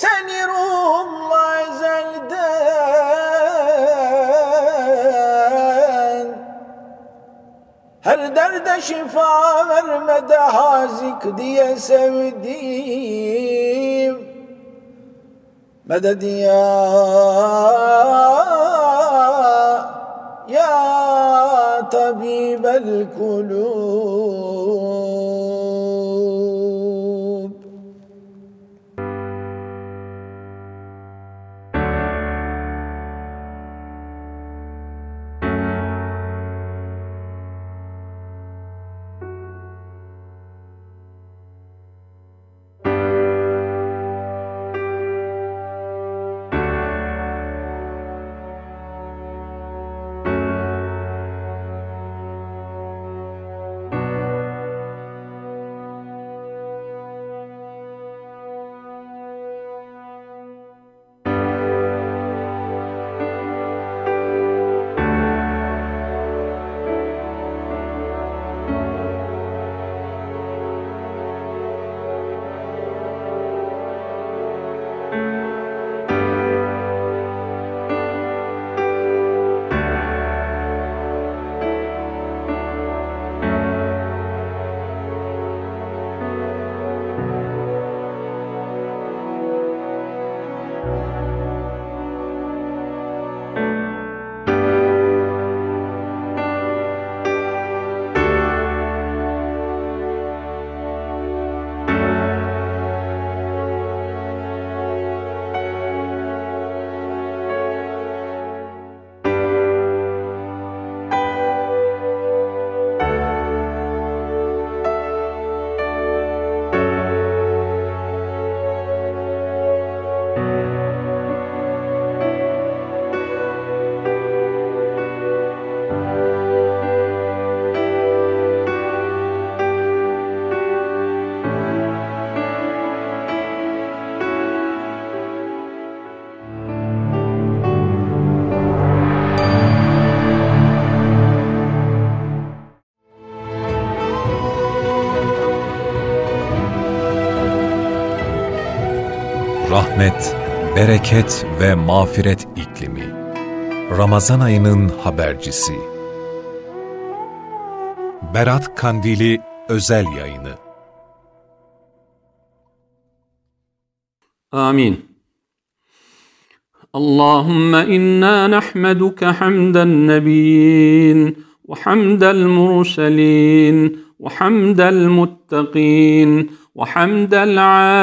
Seni ruhumla ezelden Her derde şifa vermede hazik diye sevdim Medet ya Ya طبيب القلوب rahmet, bereket ve mağfiret iklimi. Ramazan ayının habercisi. Berat Kandili özel yayını. Amin. Allahümme inna nahmeduke hamden nebiyyin ve hamdel murselin ve hamdel muttaqin ve hamdel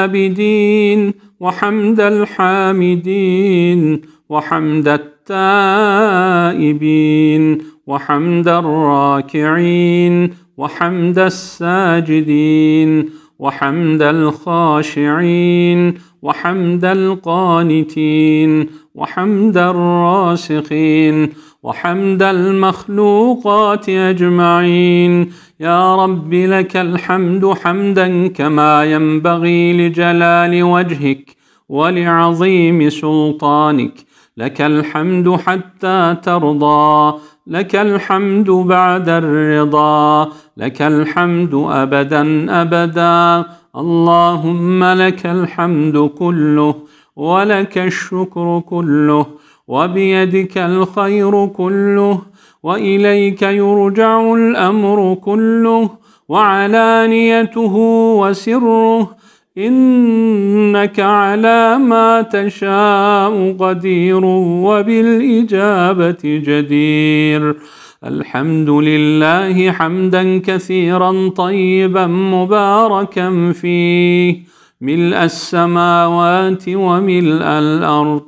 abidin وحمد الحامدين وحمد التائبين وحمد الراكعين وحمد الساجدين وحمد الخاشعين وحمد القانتين وحمد الراسخين وحمد المخلوقات اجمعين يا رب لك الحمد حمدا كما ينبغي لجلال وجهك ولعظيم سلطانك لك الحمد حتى ترضى لك الحمد بعد الرضا لك الحمد ابدا ابدا اللهم لك الحمد كله ولك الشكر كله وبيدك الخير كله واليك يرجع الامر كله وعلانيته وسره إنك على ما تشاء قدير وبالإجابة جدير الحمد لله حمدا كثيرا طيبا مباركا فيه ملء السماوات وملء الأرض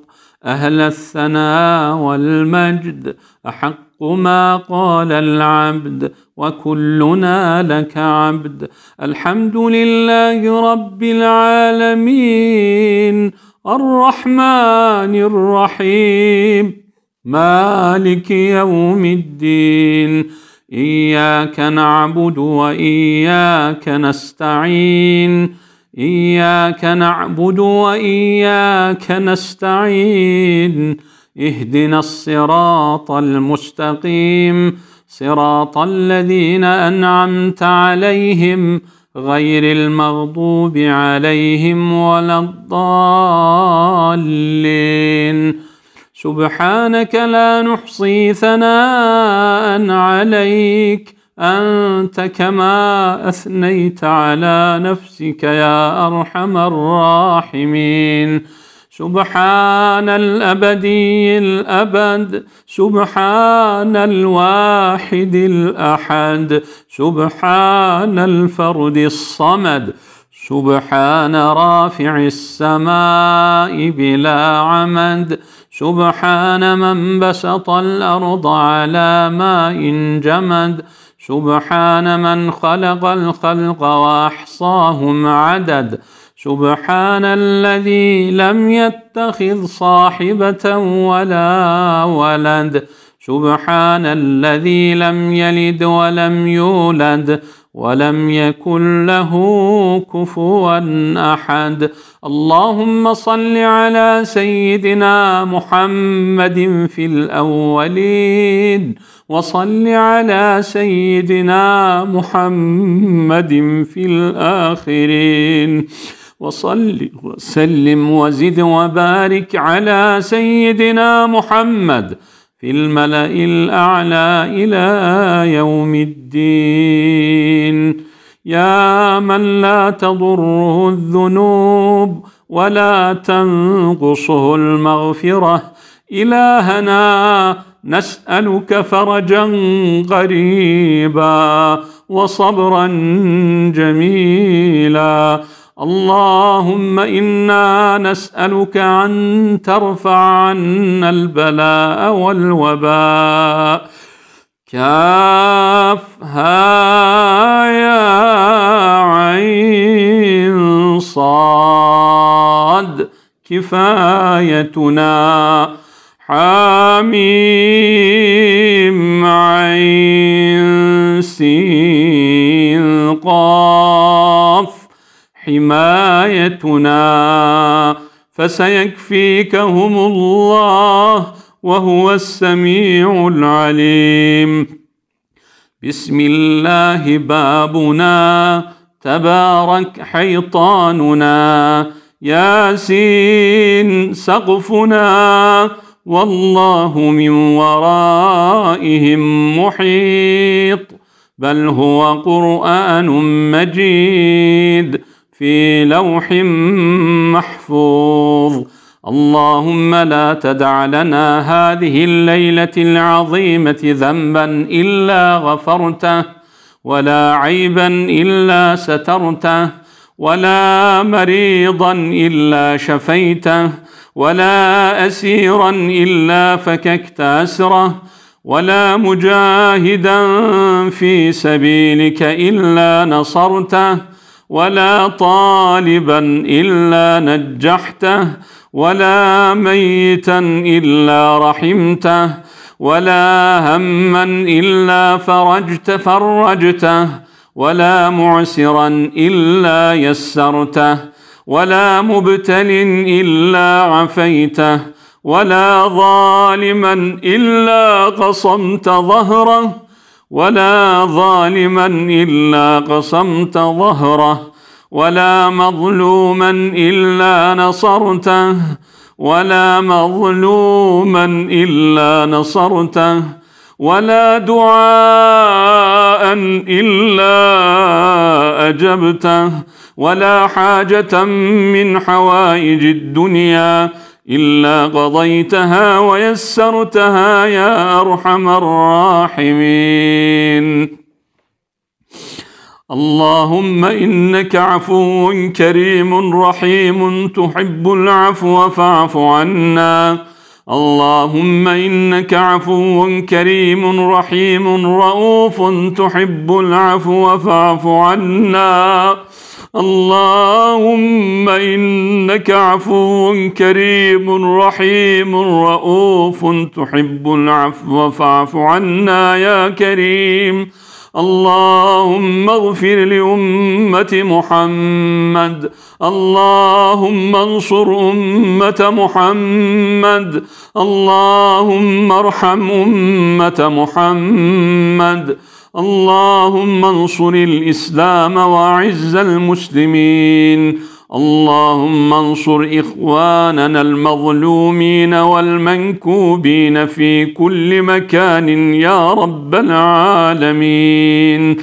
أهل الثناء والمجد أحق ما قال العبد وكلنا لك عبد الحمد لله رب العالمين الرحمن الرحيم مالك يوم الدين اياك نعبد واياك نستعين اياك نعبد واياك نستعين اهدنا الصراط المستقيم صراط الذين انعمت عليهم غير المغضوب عليهم ولا الضالين سبحانك لا نحصي ثناء عليك انت كما اثنيت على نفسك يا ارحم الراحمين سبحان الأبدي الأبد سبحان الواحد الأحد سبحان الفرد الصمد سبحان رافع السماء بلا عمد سبحان من بسط الأرض على ماء جمد سبحان من خلق الخلق وأحصاهم عدد سبحان الذي لم يتخذ صاحبة ولا ولد سبحان الذي لم يلد ولم يولد ولم يكن له كفوا احد اللهم صل على سيدنا محمد في الاولين وصل على سيدنا محمد في الاخرين وصل وسلم وزد وبارك على سيدنا محمد في الملأ الأعلى إلى يوم الدين يا من لا تضره الذنوب ولا تنقصه المغفرة إلهنا نسألك فرجا قريبا وصبرا جميلا اللهم انا نسالك ان ترفع عنا البلاء والوباء كافها يا عين صاد كفايتنا حميم عين سين قاف حمايتنا فسيكفيكهم الله وهو السميع العليم بسم الله بابنا تبارك حيطاننا ياسين سقفنا والله من ورائهم محيط بل هو قران مجيد في لوح محفوظ اللهم لا تدع لنا هذه الليله العظيمه ذنبا الا غفرته ولا عيبا الا سترته ولا مريضا الا شفيته ولا اسيرا الا فككت اسره ولا مجاهدا في سبيلك الا نصرته ولا طالبا الا نجحته ولا ميتا الا رحمته ولا هما الا فرجت فرجته ولا معسرا الا يسرته ولا مبتل الا عفيته ولا ظالما الا قصمت ظهره ولا ظالما الا قصمت ظهره ولا مظلوما الا نصرته ولا مظلوما الا نصرته ولا دعاء الا اجبته ولا حاجه من حوائج الدنيا الا قضيتها ويسرتها يا ارحم الراحمين اللهم انك عفو كريم رحيم تحب العفو فاعف عنا اللهم انك عفو كريم رحيم رؤوف تحب العفو فاعف عنا اللهم إنك عفو كريم رحيم رؤوف تحب العفو فاعف عنا يا كريم اللهم اغفر لأمة محمد اللهم انصر أمة محمد اللهم ارحم أمة محمد اللهم انصر الإسلام وأعز المسلمين اللهم انصر إخواننا المظلومين والمنكوبين في كل مكان يا رب العالمين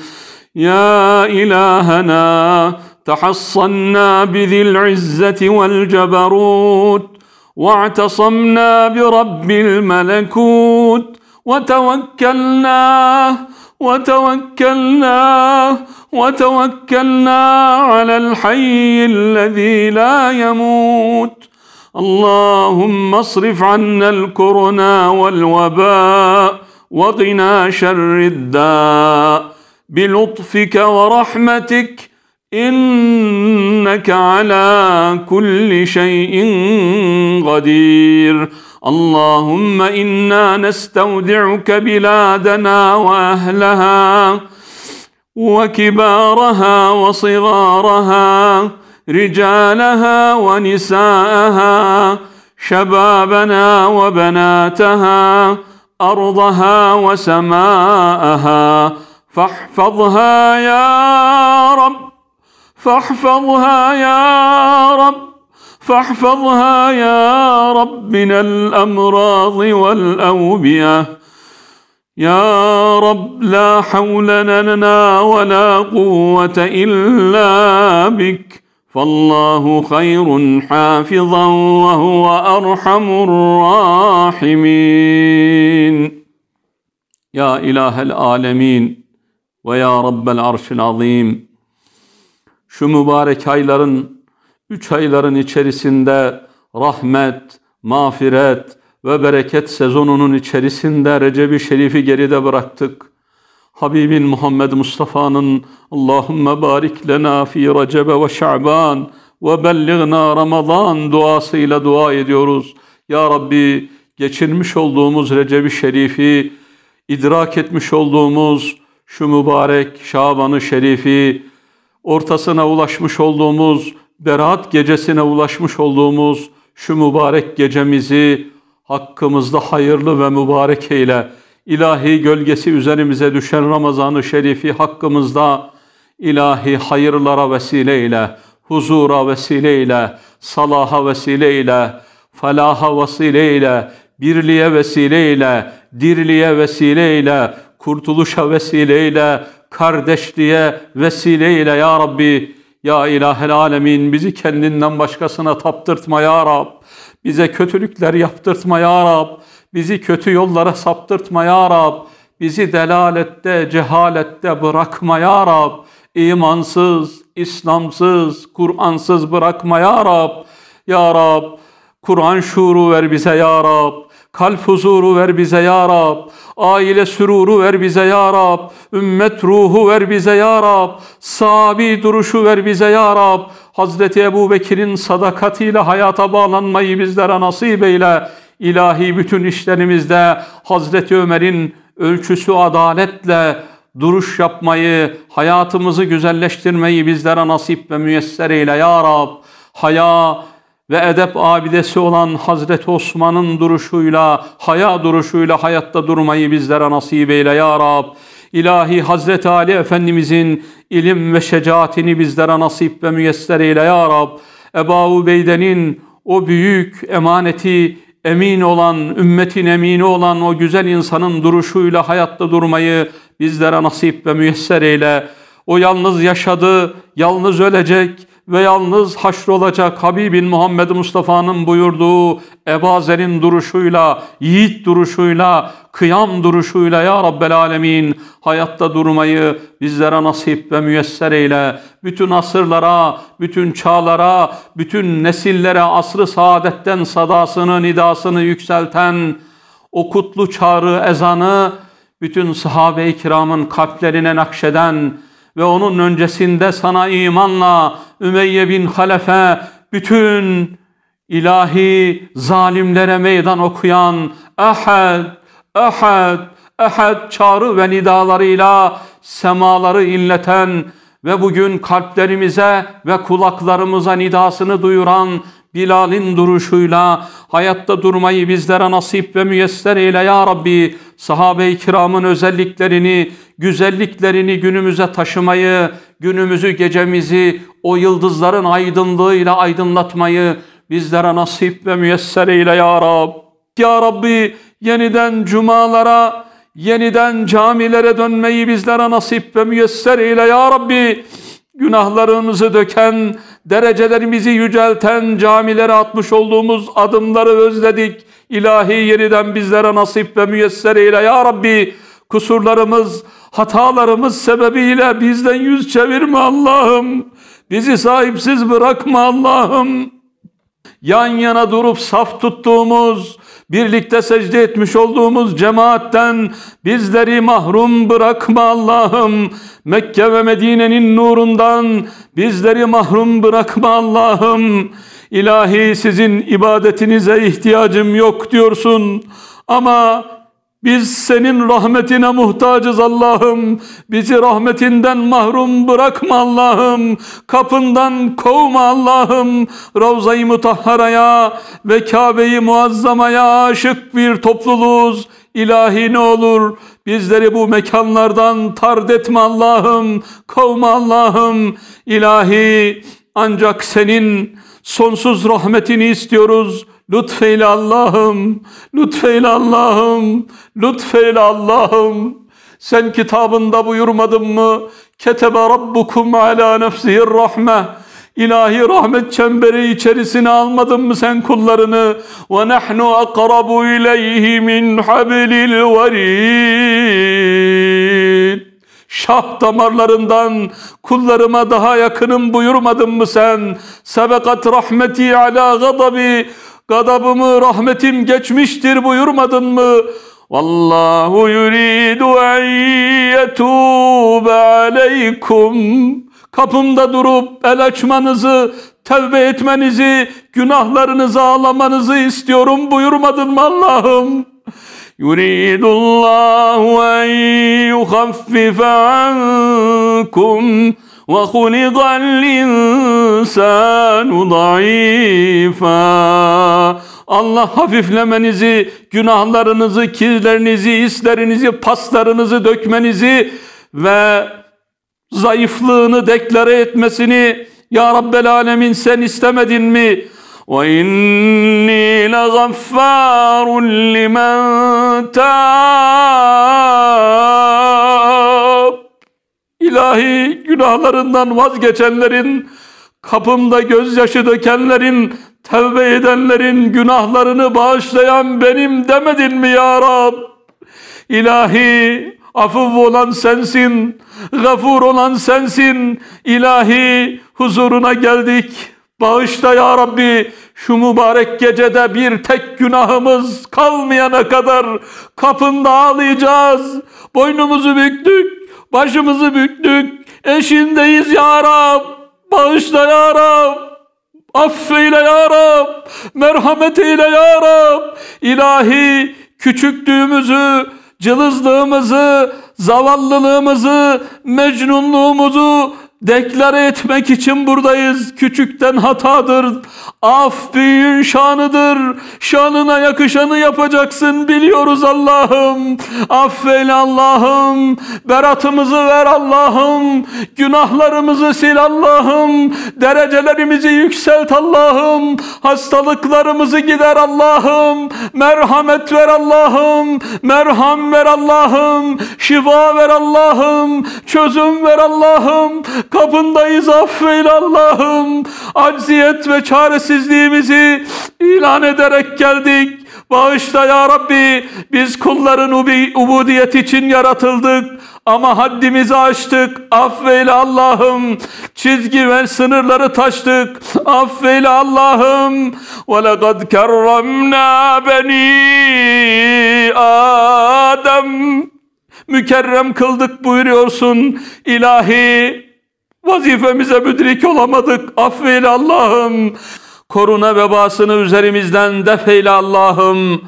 يا إلهنا تحصنا بذي العزة والجبروت واعتصمنا برب الملكوت وتوكلناه وتوكلنا وتوكلنا على الحي الذي لا يموت اللهم اصرف عنا الكورونا والوباء وقنا شر الداء بلطفك ورحمتك انك على كل شيء قدير اللهم إنا نستودعك بلادنا وأهلها وكبارها وصغارها رجالها ونساءها شبابنا وبناتها أرضها وسماءها فاحفظها يا رب فاحفظها يا رب فاحفظها يا رب من الأمراض والأوبئة يا رب لا حول لنا ولا قوة إلا بك فالله خير حافظا وهو أرحم الراحمين يا إله العالمين ويا رب العرش العظيم şu mübarek ayların üç ayların içerisinde rahmet, mağfiret ve bereket sezonunun içerisinde Recep-i Şerif'i geride bıraktık. Habibin Muhammed Mustafa'nın Allahümme barik lena fi Recebe ve Şaban ve belligna Ramazan duasıyla dua ediyoruz. Ya Rabbi geçirmiş olduğumuz Recep-i Şerif'i, idrak etmiş olduğumuz şu mübarek Şaban-ı Şerif'i, ortasına ulaşmış olduğumuz Berat gecesine ulaşmış olduğumuz şu mübarek gecemizi hakkımızda hayırlı ve mübarek eyle. İlahi gölgesi üzerimize düşen Ramazan-ı Şerif'i hakkımızda ilahi hayırlara vesileyle, huzura vesileyle, salaha vesileyle, falaha vesileyle, birliğe vesileyle, dirliğe vesileyle, kurtuluşa vesileyle, kardeşliğe vesileyle ya Rabbi ya ilahel alemin bizi kendinden başkasına taptırtma ya Rab. Bize kötülükler yaptırtma ya Rab. Bizi kötü yollara saptırtma ya Rab. Bizi delalette, cehalette bırakma ya Rab. İmansız, İslamsız, Kur'ansız bırakma ya Rab. Ya Rab, Kur'an şuuru ver bize ya Rab. Kalp huzuru ver bize ya Rab. Aile süruru ver bize ya Rab. Ümmet ruhu ver bize ya Rab. Sabi duruşu ver bize ya Rab. Hazreti Ebu Bekir'in sadakatiyle hayata bağlanmayı bizlere nasip eyle. İlahi bütün işlerimizde Hazreti Ömer'in ölçüsü adaletle duruş yapmayı, hayatımızı güzelleştirmeyi bizlere nasip ve müyesser eyle ya Rab. Haya, ve edep abidesi olan Hazreti Osman'ın duruşuyla, haya duruşuyla hayatta durmayı bizlere nasip eyle ya Rab. İlahi Hazreti Ali Efendimizin ilim ve şecaatini bizlere nasip ve müyesser eyle ya Rab. Ebu Beydenin o büyük emaneti emin olan, ümmetin emini olan o güzel insanın duruşuyla hayatta durmayı bizlere nasip ve müyesser eyle. O yalnız yaşadı, yalnız ölecek.'' ve yalnız haşrolacak Habibin Muhammed Mustafa'nın buyurduğu Ebazer'in duruşuyla, yiğit duruşuyla, kıyam duruşuyla ya Rabbel Alemin hayatta durmayı bizlere nasip ve müyesser eyle. Bütün asırlara, bütün çağlara, bütün nesillere asrı saadetten sadasını, nidasını yükselten o kutlu çağrı ezanı bütün sahabe-i kiramın kalplerine nakşeden, ve onun öncesinde sana imanla Ümeyye bin Halefe bütün ilahi zalimlere meydan okuyan Ahad, Ahad, Ahad çağrı ve nidalarıyla semaları inleten ve bugün kalplerimize ve kulaklarımıza nidasını duyuran Bilal'in duruşuyla hayatta durmayı bizlere nasip ve müyesser eyle ya Rabbi sahabe-i kiramın özelliklerini, güzelliklerini günümüze taşımayı, günümüzü, gecemizi o yıldızların aydınlığıyla aydınlatmayı bizlere nasip ve müyesser eyle ya Rab. Ya Rabbi yeniden cumalara, yeniden camilere dönmeyi bizlere nasip ve müyesser eyle ya Rabbi. Günahlarımızı döken, derecelerimizi yücelten camilere atmış olduğumuz adımları özledik ilahi yeniden bizlere nasip ve müyesser eyle. Ya Rabbi kusurlarımız, hatalarımız sebebiyle bizden yüz çevirme Allah'ım. Bizi sahipsiz bırakma Allah'ım. Yan yana durup saf tuttuğumuz, birlikte secde etmiş olduğumuz cemaatten bizleri mahrum bırakma Allah'ım. Mekke ve Medine'nin nurundan bizleri mahrum bırakma Allah'ım ilahi sizin ibadetinize ihtiyacım yok diyorsun ama biz senin rahmetine muhtacız Allah'ım. Bizi rahmetinden mahrum bırakma Allah'ım. Kapından kovma Allah'ım. Ravza-i Mutahhara'ya ve Kabe-i Muazzama'ya aşık bir topluluğuz. İlahi ne olur bizleri bu mekanlardan tard etme Allah'ım. Kovma Allah'ım. İlahi ancak senin Sonsuz rahmetini istiyoruz. Lütfeyle Allah'ım, lütfeyle Allah'ım, lütfeyle Allah'ım. Sen kitabında buyurmadın mı? Ketebe rabbukum ala nefsihir rahme. İlahi rahmet çemberi içerisine almadın mı sen kullarını? Ve nahnu akrabu ileyhi min hablil verid. Şah damarlarından kullarıma daha yakınım buyurmadın mı sen? Sebekat rahmeti ala gadabi, gadabımı rahmetim geçmiştir buyurmadın mı? Vallahu yuridu en yetube aleykum. Kapımda durup el açmanızı, tevbe etmenizi, günahlarınızı ağlamanızı istiyorum buyurmadın mı Allah'ım? يريد الله أن يخفف عنكم وخلق الإنسان ضعيفا Allah hafiflemenizi, günahlarınızı, kirlerinizi, hislerinizi, paslarınızı dökmenizi ve zayıflığını deklare etmesini Ya Rabbel Alemin sen istemedin mi? وإني لغفار لمن تاب İlahi günahlarından vazgeçenlerin, kapımda gözyaşı dökenlerin, tevbe edenlerin günahlarını bağışlayan benim demedin mi ya Rab? İlahi Afıv olan sensin, gafur olan sensin. İlahi huzuruna geldik. Bağışla ya Rabbi şu mübarek gecede bir tek günahımız kalmayana kadar kapında ağlayacağız. Boynumuzu büktük, başımızı büktük. Eşindeyiz ya Rab. Bağışla ya Rab. Affeyle ya Rab, merhamet eyle ya Rab. İlahi küçüklüğümüzü, cılızlığımızı, zavallılığımızı, mecnunluğumuzu, Deklare etmek için buradayız. Küçükten hatadır. Af büyüğün şanıdır. Şanına yakışanı yapacaksın biliyoruz Allah'ım. Affeyle Allah'ım. Beratımızı ver Allah'ım. Günahlarımızı sil Allah'ım. Derecelerimizi yükselt Allah'ım. Hastalıklarımızı gider Allah'ım. Merhamet ver Allah'ım. Merham ver Allah'ım. Şifa ver Allah'ım. Çözüm ver Allah'ım Kapındayız affeyle Allah'ım. Acziyet ve çaresizliğimizi ilan ederek geldik. Bağışla ya Rabbi biz kulların ubi ubudiyet için yaratıldık ama haddimizi aştık. Affeyle Allah'ım. Çizgi ve sınırları taştık. Affeyle Allah'ım. Ve lekad kerremna beni Adem. Mükerrem kıldık buyuruyorsun ilahi Vazifemize müdrik olamadık. Affeyle Allah'ım. Korona vebasını üzerimizden defeyle Allah'ım.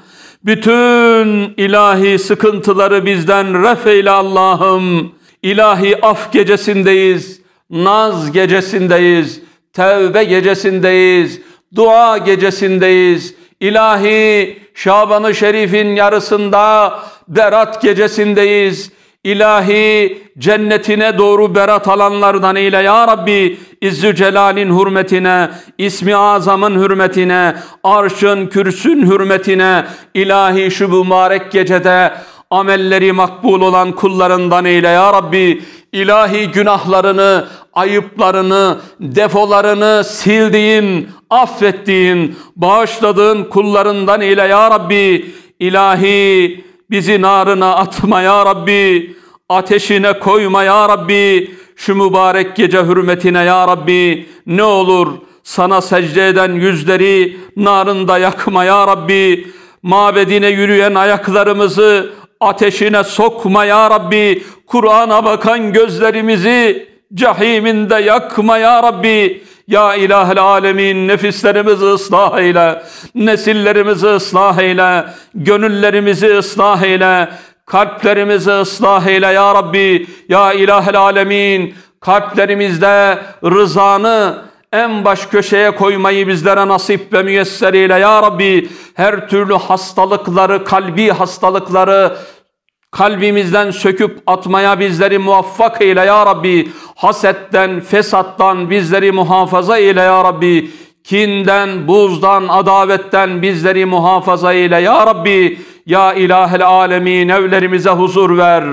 Bütün ilahi sıkıntıları bizden refeyle Allah'ım. İlahi af gecesindeyiz. Naz gecesindeyiz. Tevbe gecesindeyiz. Dua gecesindeyiz. İlahi Şaban-ı Şerif'in yarısında Berat gecesindeyiz ilahi cennetine doğru berat alanlardan eyle ya Rabbi. İzzü Celal'in hürmetine, ismi azamın hürmetine, arşın kürsün hürmetine, ilahi şu mübarek gecede amelleri makbul olan kullarından eyle ya Rabbi. Ilahi günahlarını, ayıplarını, defolarını sildiğin, affettiğin, bağışladığın kullarından eyle ya Rabbi. Ilahi. Bizi narına atma ya Rabbi. Ateşine koyma ya Rabbi. Şu mübarek gece hürmetine ya Rabbi. Ne olur sana secde eden yüzleri narında yakma ya Rabbi. Mabedine yürüyen ayaklarımızı ateşine sokma ya Rabbi. Kur'an'a bakan gözlerimizi cehiminde yakma ya Rabbi. Ya ilahel alemin nefislerimizi ıslah eyle, nesillerimizi ıslah eyle, gönüllerimizi ıslah eyle, kalplerimizi ıslah eyle ya Rabbi. Ya ilahel alemin kalplerimizde rızanı en baş köşeye koymayı bizlere nasip ve müyesser eyle ya Rabbi. Her türlü hastalıkları, kalbi hastalıkları, kalbimizden söküp atmaya bizleri muvaffak eyle ya Rabbi. Hasetten, fesattan bizleri muhafaza eyle ya Rabbi. Kinden, buzdan, adavetten bizleri muhafaza eyle ya Rabbi. Ya ilahel alemin evlerimize huzur ver.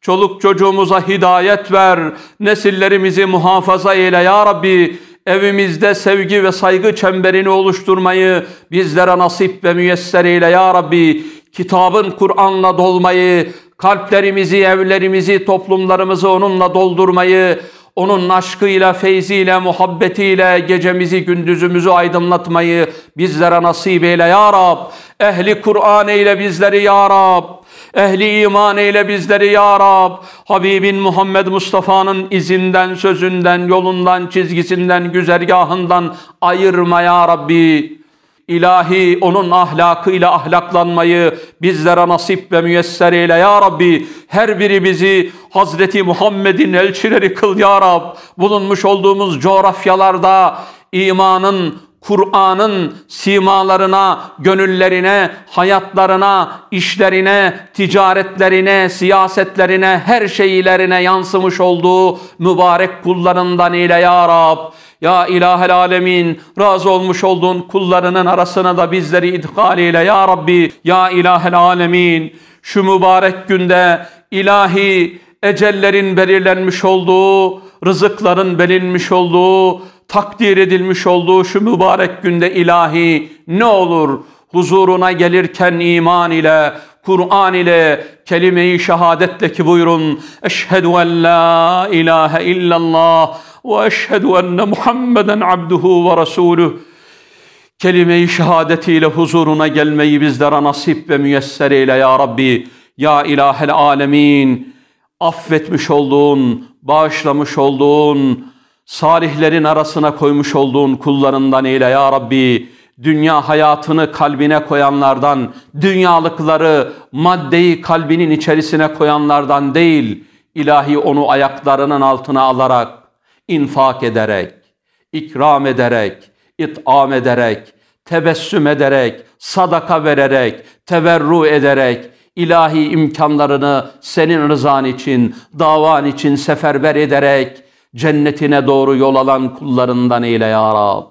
Çoluk çocuğumuza hidayet ver. Nesillerimizi muhafaza eyle ya Rabbi evimizde sevgi ve saygı çemberini oluşturmayı bizlere nasip ve müyesser eyle ya Rabbi. Kitabın Kur'an'la dolmayı, kalplerimizi, evlerimizi, toplumlarımızı onunla doldurmayı, onun aşkıyla, feyziyle, muhabbetiyle gecemizi, gündüzümüzü aydınlatmayı bizlere nasip eyle ya Rab. Ehli Kur'an eyle bizleri ya Rab. Ehli iman eyle bizleri ya Rab. Habibin Muhammed Mustafa'nın izinden, sözünden, yolundan, çizgisinden, güzergahından ayırma ya Rabbi. İlahi onun ahlakıyla ahlaklanmayı bizlere nasip ve müyesser eyle ya Rabbi. Her biri bizi Hazreti Muhammed'in elçileri kıl ya Rab. Bulunmuş olduğumuz coğrafyalarda imanın Kur'an'ın simalarına, gönüllerine, hayatlarına, işlerine, ticaretlerine, siyasetlerine, her şeylerine yansımış olduğu mübarek kullarından ile ya Rab. Ya ilahel alemin razı olmuş olduğun kullarının arasına da bizleri idhal ile ya Rabbi. Ya ilahel alemin şu mübarek günde ilahi ecellerin belirlenmiş olduğu, rızıkların belinmiş olduğu, takdir edilmiş olduğu şu mübarek günde ilahi ne olur huzuruna gelirken iman ile Kur'an ile kelime-i şehadetle ki buyurun Eşhedü en la ilahe illallah ve eşhedü enne Muhammeden abduhu ve resuluh kelime-i şehadetiyle huzuruna gelmeyi bizlere nasip ve müyesser eyle ya Rabbi. Ya ilahel alemin affetmiş olduğun, bağışlamış olduğun, salihlerin arasına koymuş olduğun kullarından eyle ya Rabbi. Dünya hayatını kalbine koyanlardan, dünyalıkları maddeyi kalbinin içerisine koyanlardan değil, ilahi onu ayaklarının altına alarak, infak ederek, ikram ederek, itam ederek, tebessüm ederek, sadaka vererek, teverru ederek, ilahi imkanlarını senin rızan için, davan için seferber ederek, cennetine doğru yol alan kullarından eyle ya Rab.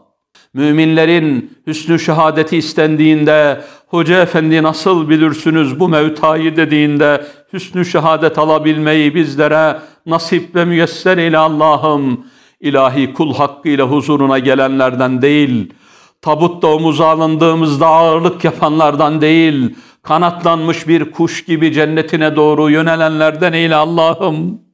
Müminlerin hüsnü şehadeti istendiğinde, Hoca Efendi nasıl bilirsiniz bu mevtayı dediğinde hüsnü şehadet alabilmeyi bizlere nasip ve müyesser eyle Allah'ım. İlahi kul hakkıyla huzuruna gelenlerden değil, tabutta omuz alındığımızda ağırlık yapanlardan değil, kanatlanmış bir kuş gibi cennetine doğru yönelenlerden eyle Allah'ım.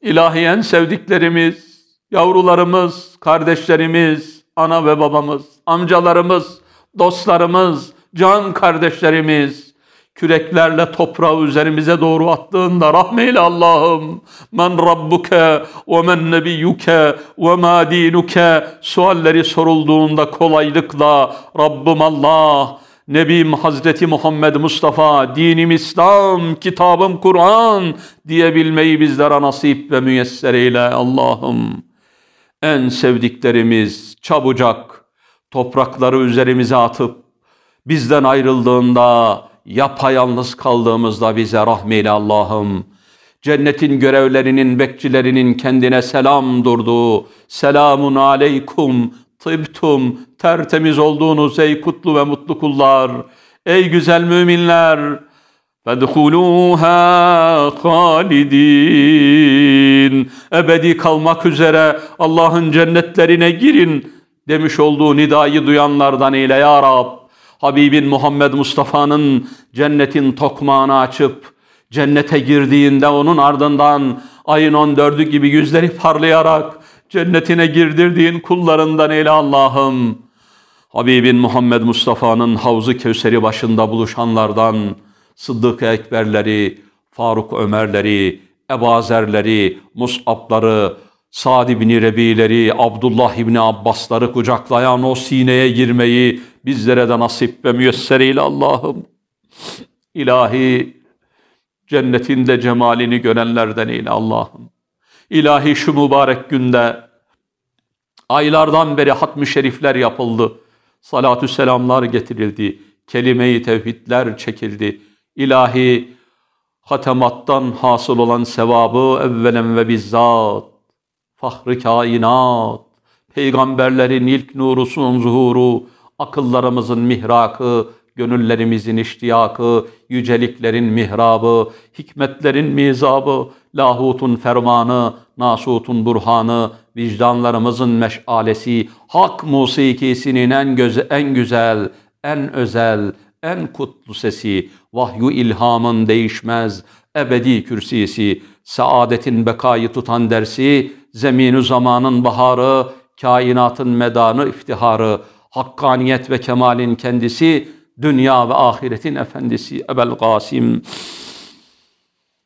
İlahiyen sevdiklerimiz, yavrularımız, kardeşlerimiz, ana ve babamız, amcalarımız, dostlarımız, can kardeşlerimiz küreklerle toprağı üzerimize doğru attığında rahmeyle Allah'ım men rabbuke ve men nebiyyuke ve ma dinuke sualleri sorulduğunda kolaylıkla Rabbim Allah Nebim Hazreti Muhammed Mustafa, dinim İslam, kitabım Kur'an diyebilmeyi bizlere nasip ve müyesser eyle Allah'ım. En sevdiklerimiz çabucak toprakları üzerimize atıp bizden ayrıldığında, yapayalnız kaldığımızda bize rahmeyle Allah'ım. Cennetin görevlerinin, bekçilerinin kendine selam durduğu, selamun aleykum Tıbtum, tertemiz olduğunuz ey kutlu ve mutlu kullar, ey güzel müminler, فَدْخُلُوهَا خَالِد۪ينَ Ebedi kalmak üzere Allah'ın cennetlerine girin demiş olduğu nidayı duyanlardan eyle ya Rab. Habibin Muhammed Mustafa'nın cennetin tokmağını açıp cennete girdiğinde onun ardından ayın 14'ü gibi yüzleri parlayarak Cennetine girdirdiğin kullarından eyle Allah'ım. Habibin Muhammed Mustafa'nın Havzu Kevseri başında buluşanlardan Sıddık Ekberleri, Faruk Ömerleri, Ebazerleri, Mus'abları, Sad İbni Rebi'leri, Abdullah İbni Abbas'ları kucaklayan o sineye girmeyi bizlere de nasip ve müyesser eyle Allah'ım. İlahi cennetinde cemalini görenlerden eyle Allah'ım. İlahi şu mübarek günde aylardan beri hatmi şerifler yapıldı. Salatü selamlar getirildi. Kelime-i tevhidler çekildi. İlahi hatemattan hasıl olan sevabı evvelen ve bizzat. Fahri kainat. Peygamberlerin ilk nurusunun zuhuru, akıllarımızın mihrakı, gönüllerimizin iştiyakı, yüceliklerin mihrabı, hikmetlerin mizabı, lahutun fermanı, nasutun burhanı, vicdanlarımızın meşalesi, hak musikisinin en, göze, en güzel, en özel, en kutlu sesi, vahyu ilhamın değişmez, ebedi kürsisi, saadetin bekayı tutan dersi, zeminu zamanın baharı, kainatın medanı iftiharı, hakkaniyet ve kemalin kendisi, dünya ve ahiretin efendisi Ebel Gasim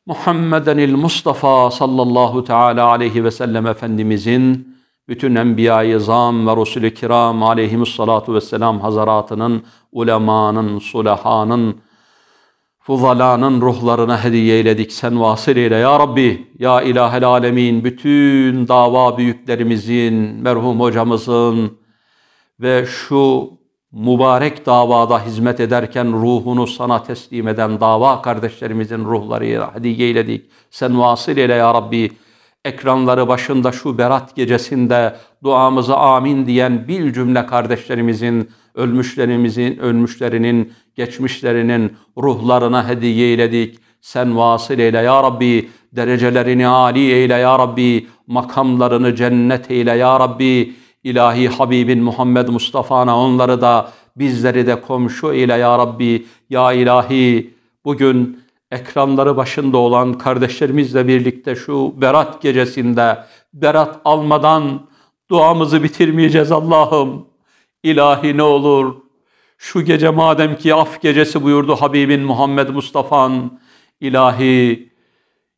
Muhammeden il Mustafa sallallahu teala aleyhi ve sellem Efendimizin bütün enbiya-i zam ve resul-i kiram aleyhimussalatu vesselam hazaratının, ulemanın, sulahanın, fuzalanın ruhlarına hediye eyledik. Sen vasıl eyle ya Rabbi, ya ilahel alemin, bütün dava büyüklerimizin, merhum hocamızın ve şu mübarek davada hizmet ederken ruhunu sana teslim eden dava kardeşlerimizin ruhları hediye eyledik. Sen vasıl eyle ya Rabbi. Ekranları başında şu berat gecesinde duamıza amin diyen bir cümle kardeşlerimizin, ölmüşlerimizin, ölmüşlerinin, geçmişlerinin ruhlarına hediye eyledik. Sen vasıl eyle ya Rabbi, derecelerini âli eyle ya Rabbi, makamlarını cennet eyle ya Rabbi, ilahi Habibin Muhammed Mustafa'na onları da bizleri de komşu ile ya Rabbi, ya ilahi bugün ekranları başında olan kardeşlerimizle birlikte şu berat gecesinde berat almadan duamızı bitirmeyeceğiz Allah'ım. İlahi ne olur şu gece madem ki af gecesi buyurdu Habibin Muhammed Mustafan ilahi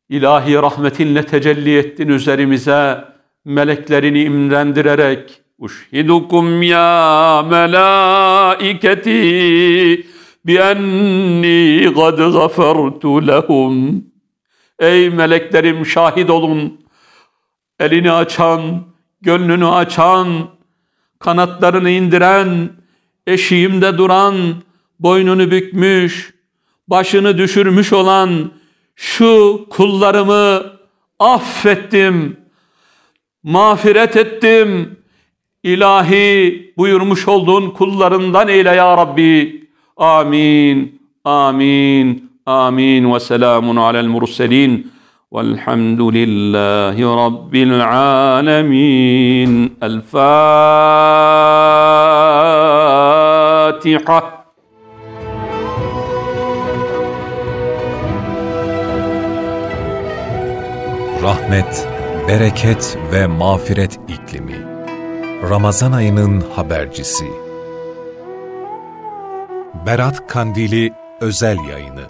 ilahi rahmetinle tecelli ettin üzerimize meleklerini imrendirerek Uşhidukum ya melaiketi bi enni gad gafertu lehum. Ey meleklerim şahit olun. Elini açan, gönlünü açan, kanatlarını indiren, eşiğimde duran, boynunu bükmüş, başını düşürmüş olan şu kullarımı affettim.'' mağfiret ettim. İlahi buyurmuş olduğun kullarından eyle ya Rabbi. Amin, amin, amin ve selamun alel murselin. والحمد لله رب العالمين الفاتحه rahmet, Bereket ve Mağfiret iklimi, Ramazan ayının habercisi Berat Kandili özel yayını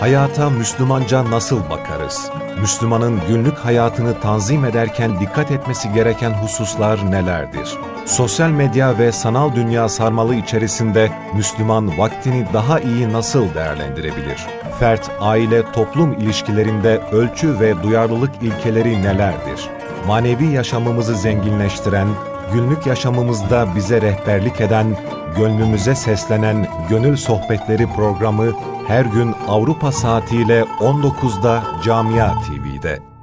Hayata Müslümanca nasıl bakarız? Müslümanın günlük hayatını tanzim ederken dikkat etmesi gereken hususlar nelerdir? Sosyal medya ve sanal dünya sarmalı içerisinde Müslüman vaktini daha iyi nasıl değerlendirebilir? Fert, aile, toplum ilişkilerinde ölçü ve duyarlılık ilkeleri nelerdir? Manevi yaşamımızı zenginleştiren, günlük yaşamımızda bize rehberlik eden, gönlümüze seslenen Gönül Sohbetleri programı her gün Avrupa saatiyle 19'da Camia TV'de.